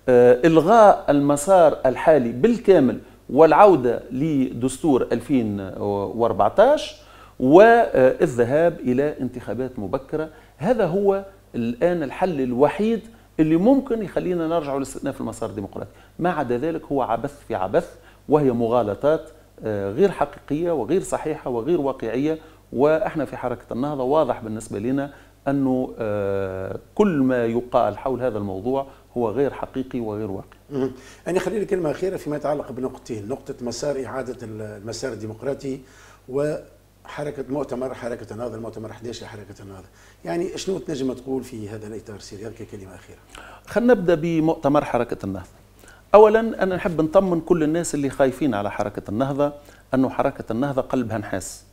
آه، إلغاء المسار الحالي بالكامل والعودة لدستور 2014 والذهاب إلى انتخابات مبكرة هذا هو الآن الحل الوحيد اللي ممكن يخلينا نرجع لاستئناف المسار الديمقراطي ما عدا ذلك هو عبث في عبث وهي مغالطات آه، غير حقيقية وغير صحيحة وغير واقعية وإحنا في حركة النهضة واضح بالنسبة لنا أنه آه، كل ما يقال حول هذا الموضوع هو غير حقيقي وغير واقعي. أنا خليني كلمة أخيرة فيما يتعلق بنقطتين، نقطة مسار إعادة المسار الديمقراطي وحركة مؤتمر حركة النهضة المؤتمر 11 حركة النهضة. يعني شنو تنجم تقول في هذا الإطار سيري هذه كلمة أخيرة. خلينا نبدأ بمؤتمر حركة النهضة. أولا أنا نحب نطمن كل الناس اللي خايفين على حركة النهضة أنه حركة النهضة قلبها نحاس.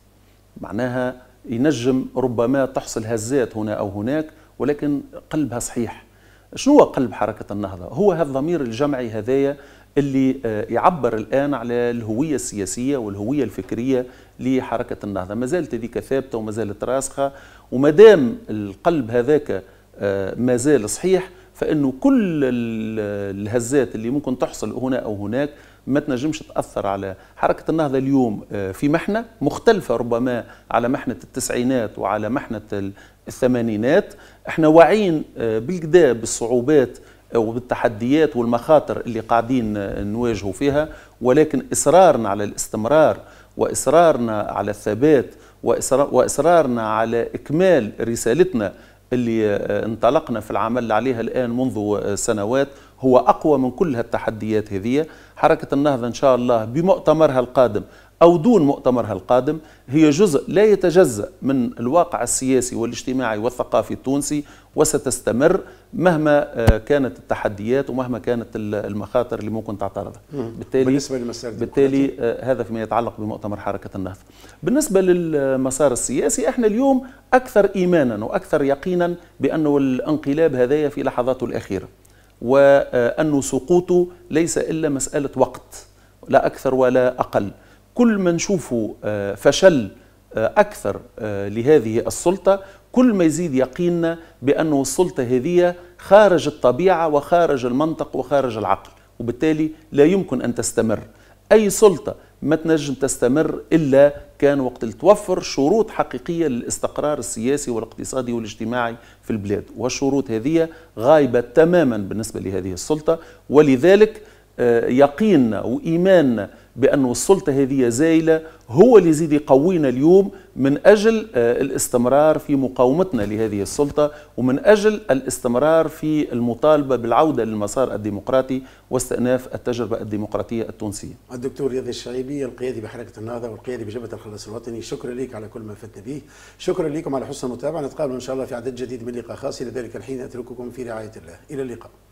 معناها ينجم ربما تحصل هزات هنا أو هناك ولكن قلبها صحيح شنو هو قلب حركة النهضة؟ هو هذا الضمير الجمعي هذايا اللي آه، يعبر الآن على الهوية السياسية والهوية الفكرية لحركة النهضة ما زالت هذيك ثابتة وما زالت راسخة وما دام القلب هذاك آه، ما زال صحيح فإنه كل الهزات اللي ممكن تحصل هنا أو هناك ما تنجمش تأثر على حركة النهضة اليوم آه، في محنة مختلفة ربما على محنة التسعينات وعلى محنة الثمانينات احنا واعيين آه، بالكدا بالصعوبات آه، وبالتحديات والمخاطر اللي قاعدين نواجهوا فيها ولكن إصرارنا على الاستمرار وإصرارنا على الثبات وإصرارنا على إكمال رسالتنا اللي انطلقنا في العمل عليها الآن منذ سنوات هو أقوى من كل هالتحديات هذه حركة النهضة إن شاء الله بمؤتمرها القادم أو دون مؤتمرها القادم هي جزء لا يتجزأ من الواقع السياسي والاجتماعي والثقافي التونسي وستستمر مهما آه، كانت التحديات ومهما كانت المخاطر اللي ممكن تعترضها بالتالي بالنسبة للمسار بالتالي آه، هذا فيما يتعلق بمؤتمر حركة النهضة بالنسبة للمسار السياسي احنا اليوم أكثر إيمانا وأكثر يقينا بأنه الانقلاب هذايا في لحظاته الأخيرة وأن سقوطه ليس إلا مسألة وقت لا أكثر ولا أقل كل ما نشوفه آه، فشل آه، أكثر آه، لهذه السلطة كل ما يزيد يقيننا بأنه السلطة هذه خارج الطبيعة وخارج المنطق وخارج العقل وبالتالي لا يمكن أن تستمر أي سلطة ما تنجم تستمر إلا كان وقت توفر شروط حقيقية للاستقرار السياسي والاقتصادي والاجتماعي في البلاد والشروط هذه غايبة تماما بالنسبة لهذه السلطة ولذلك آه، يقيننا وإيماننا بأن السلطة هذه زايلة هو اللي يزيد يقوينا اليوم من أجل آه، الاستمرار في مقاومتنا لهذه السلطة ومن أجل الاستمرار في المطالبة بالعودة للمسار الديمقراطي واستئناف التجربة الديمقراطية التونسية الدكتور رياض الشعيبي القيادي بحركة النهضة والقيادي بجبهة الخلاص الوطني شكرا لك على كل ما فدت به شكرا لكم على حسن المتابعة نتقابل إن شاء الله في عدد جديد من لقاء خاص إلى ذلك الحين أترككم في رعاية الله إلى اللقاء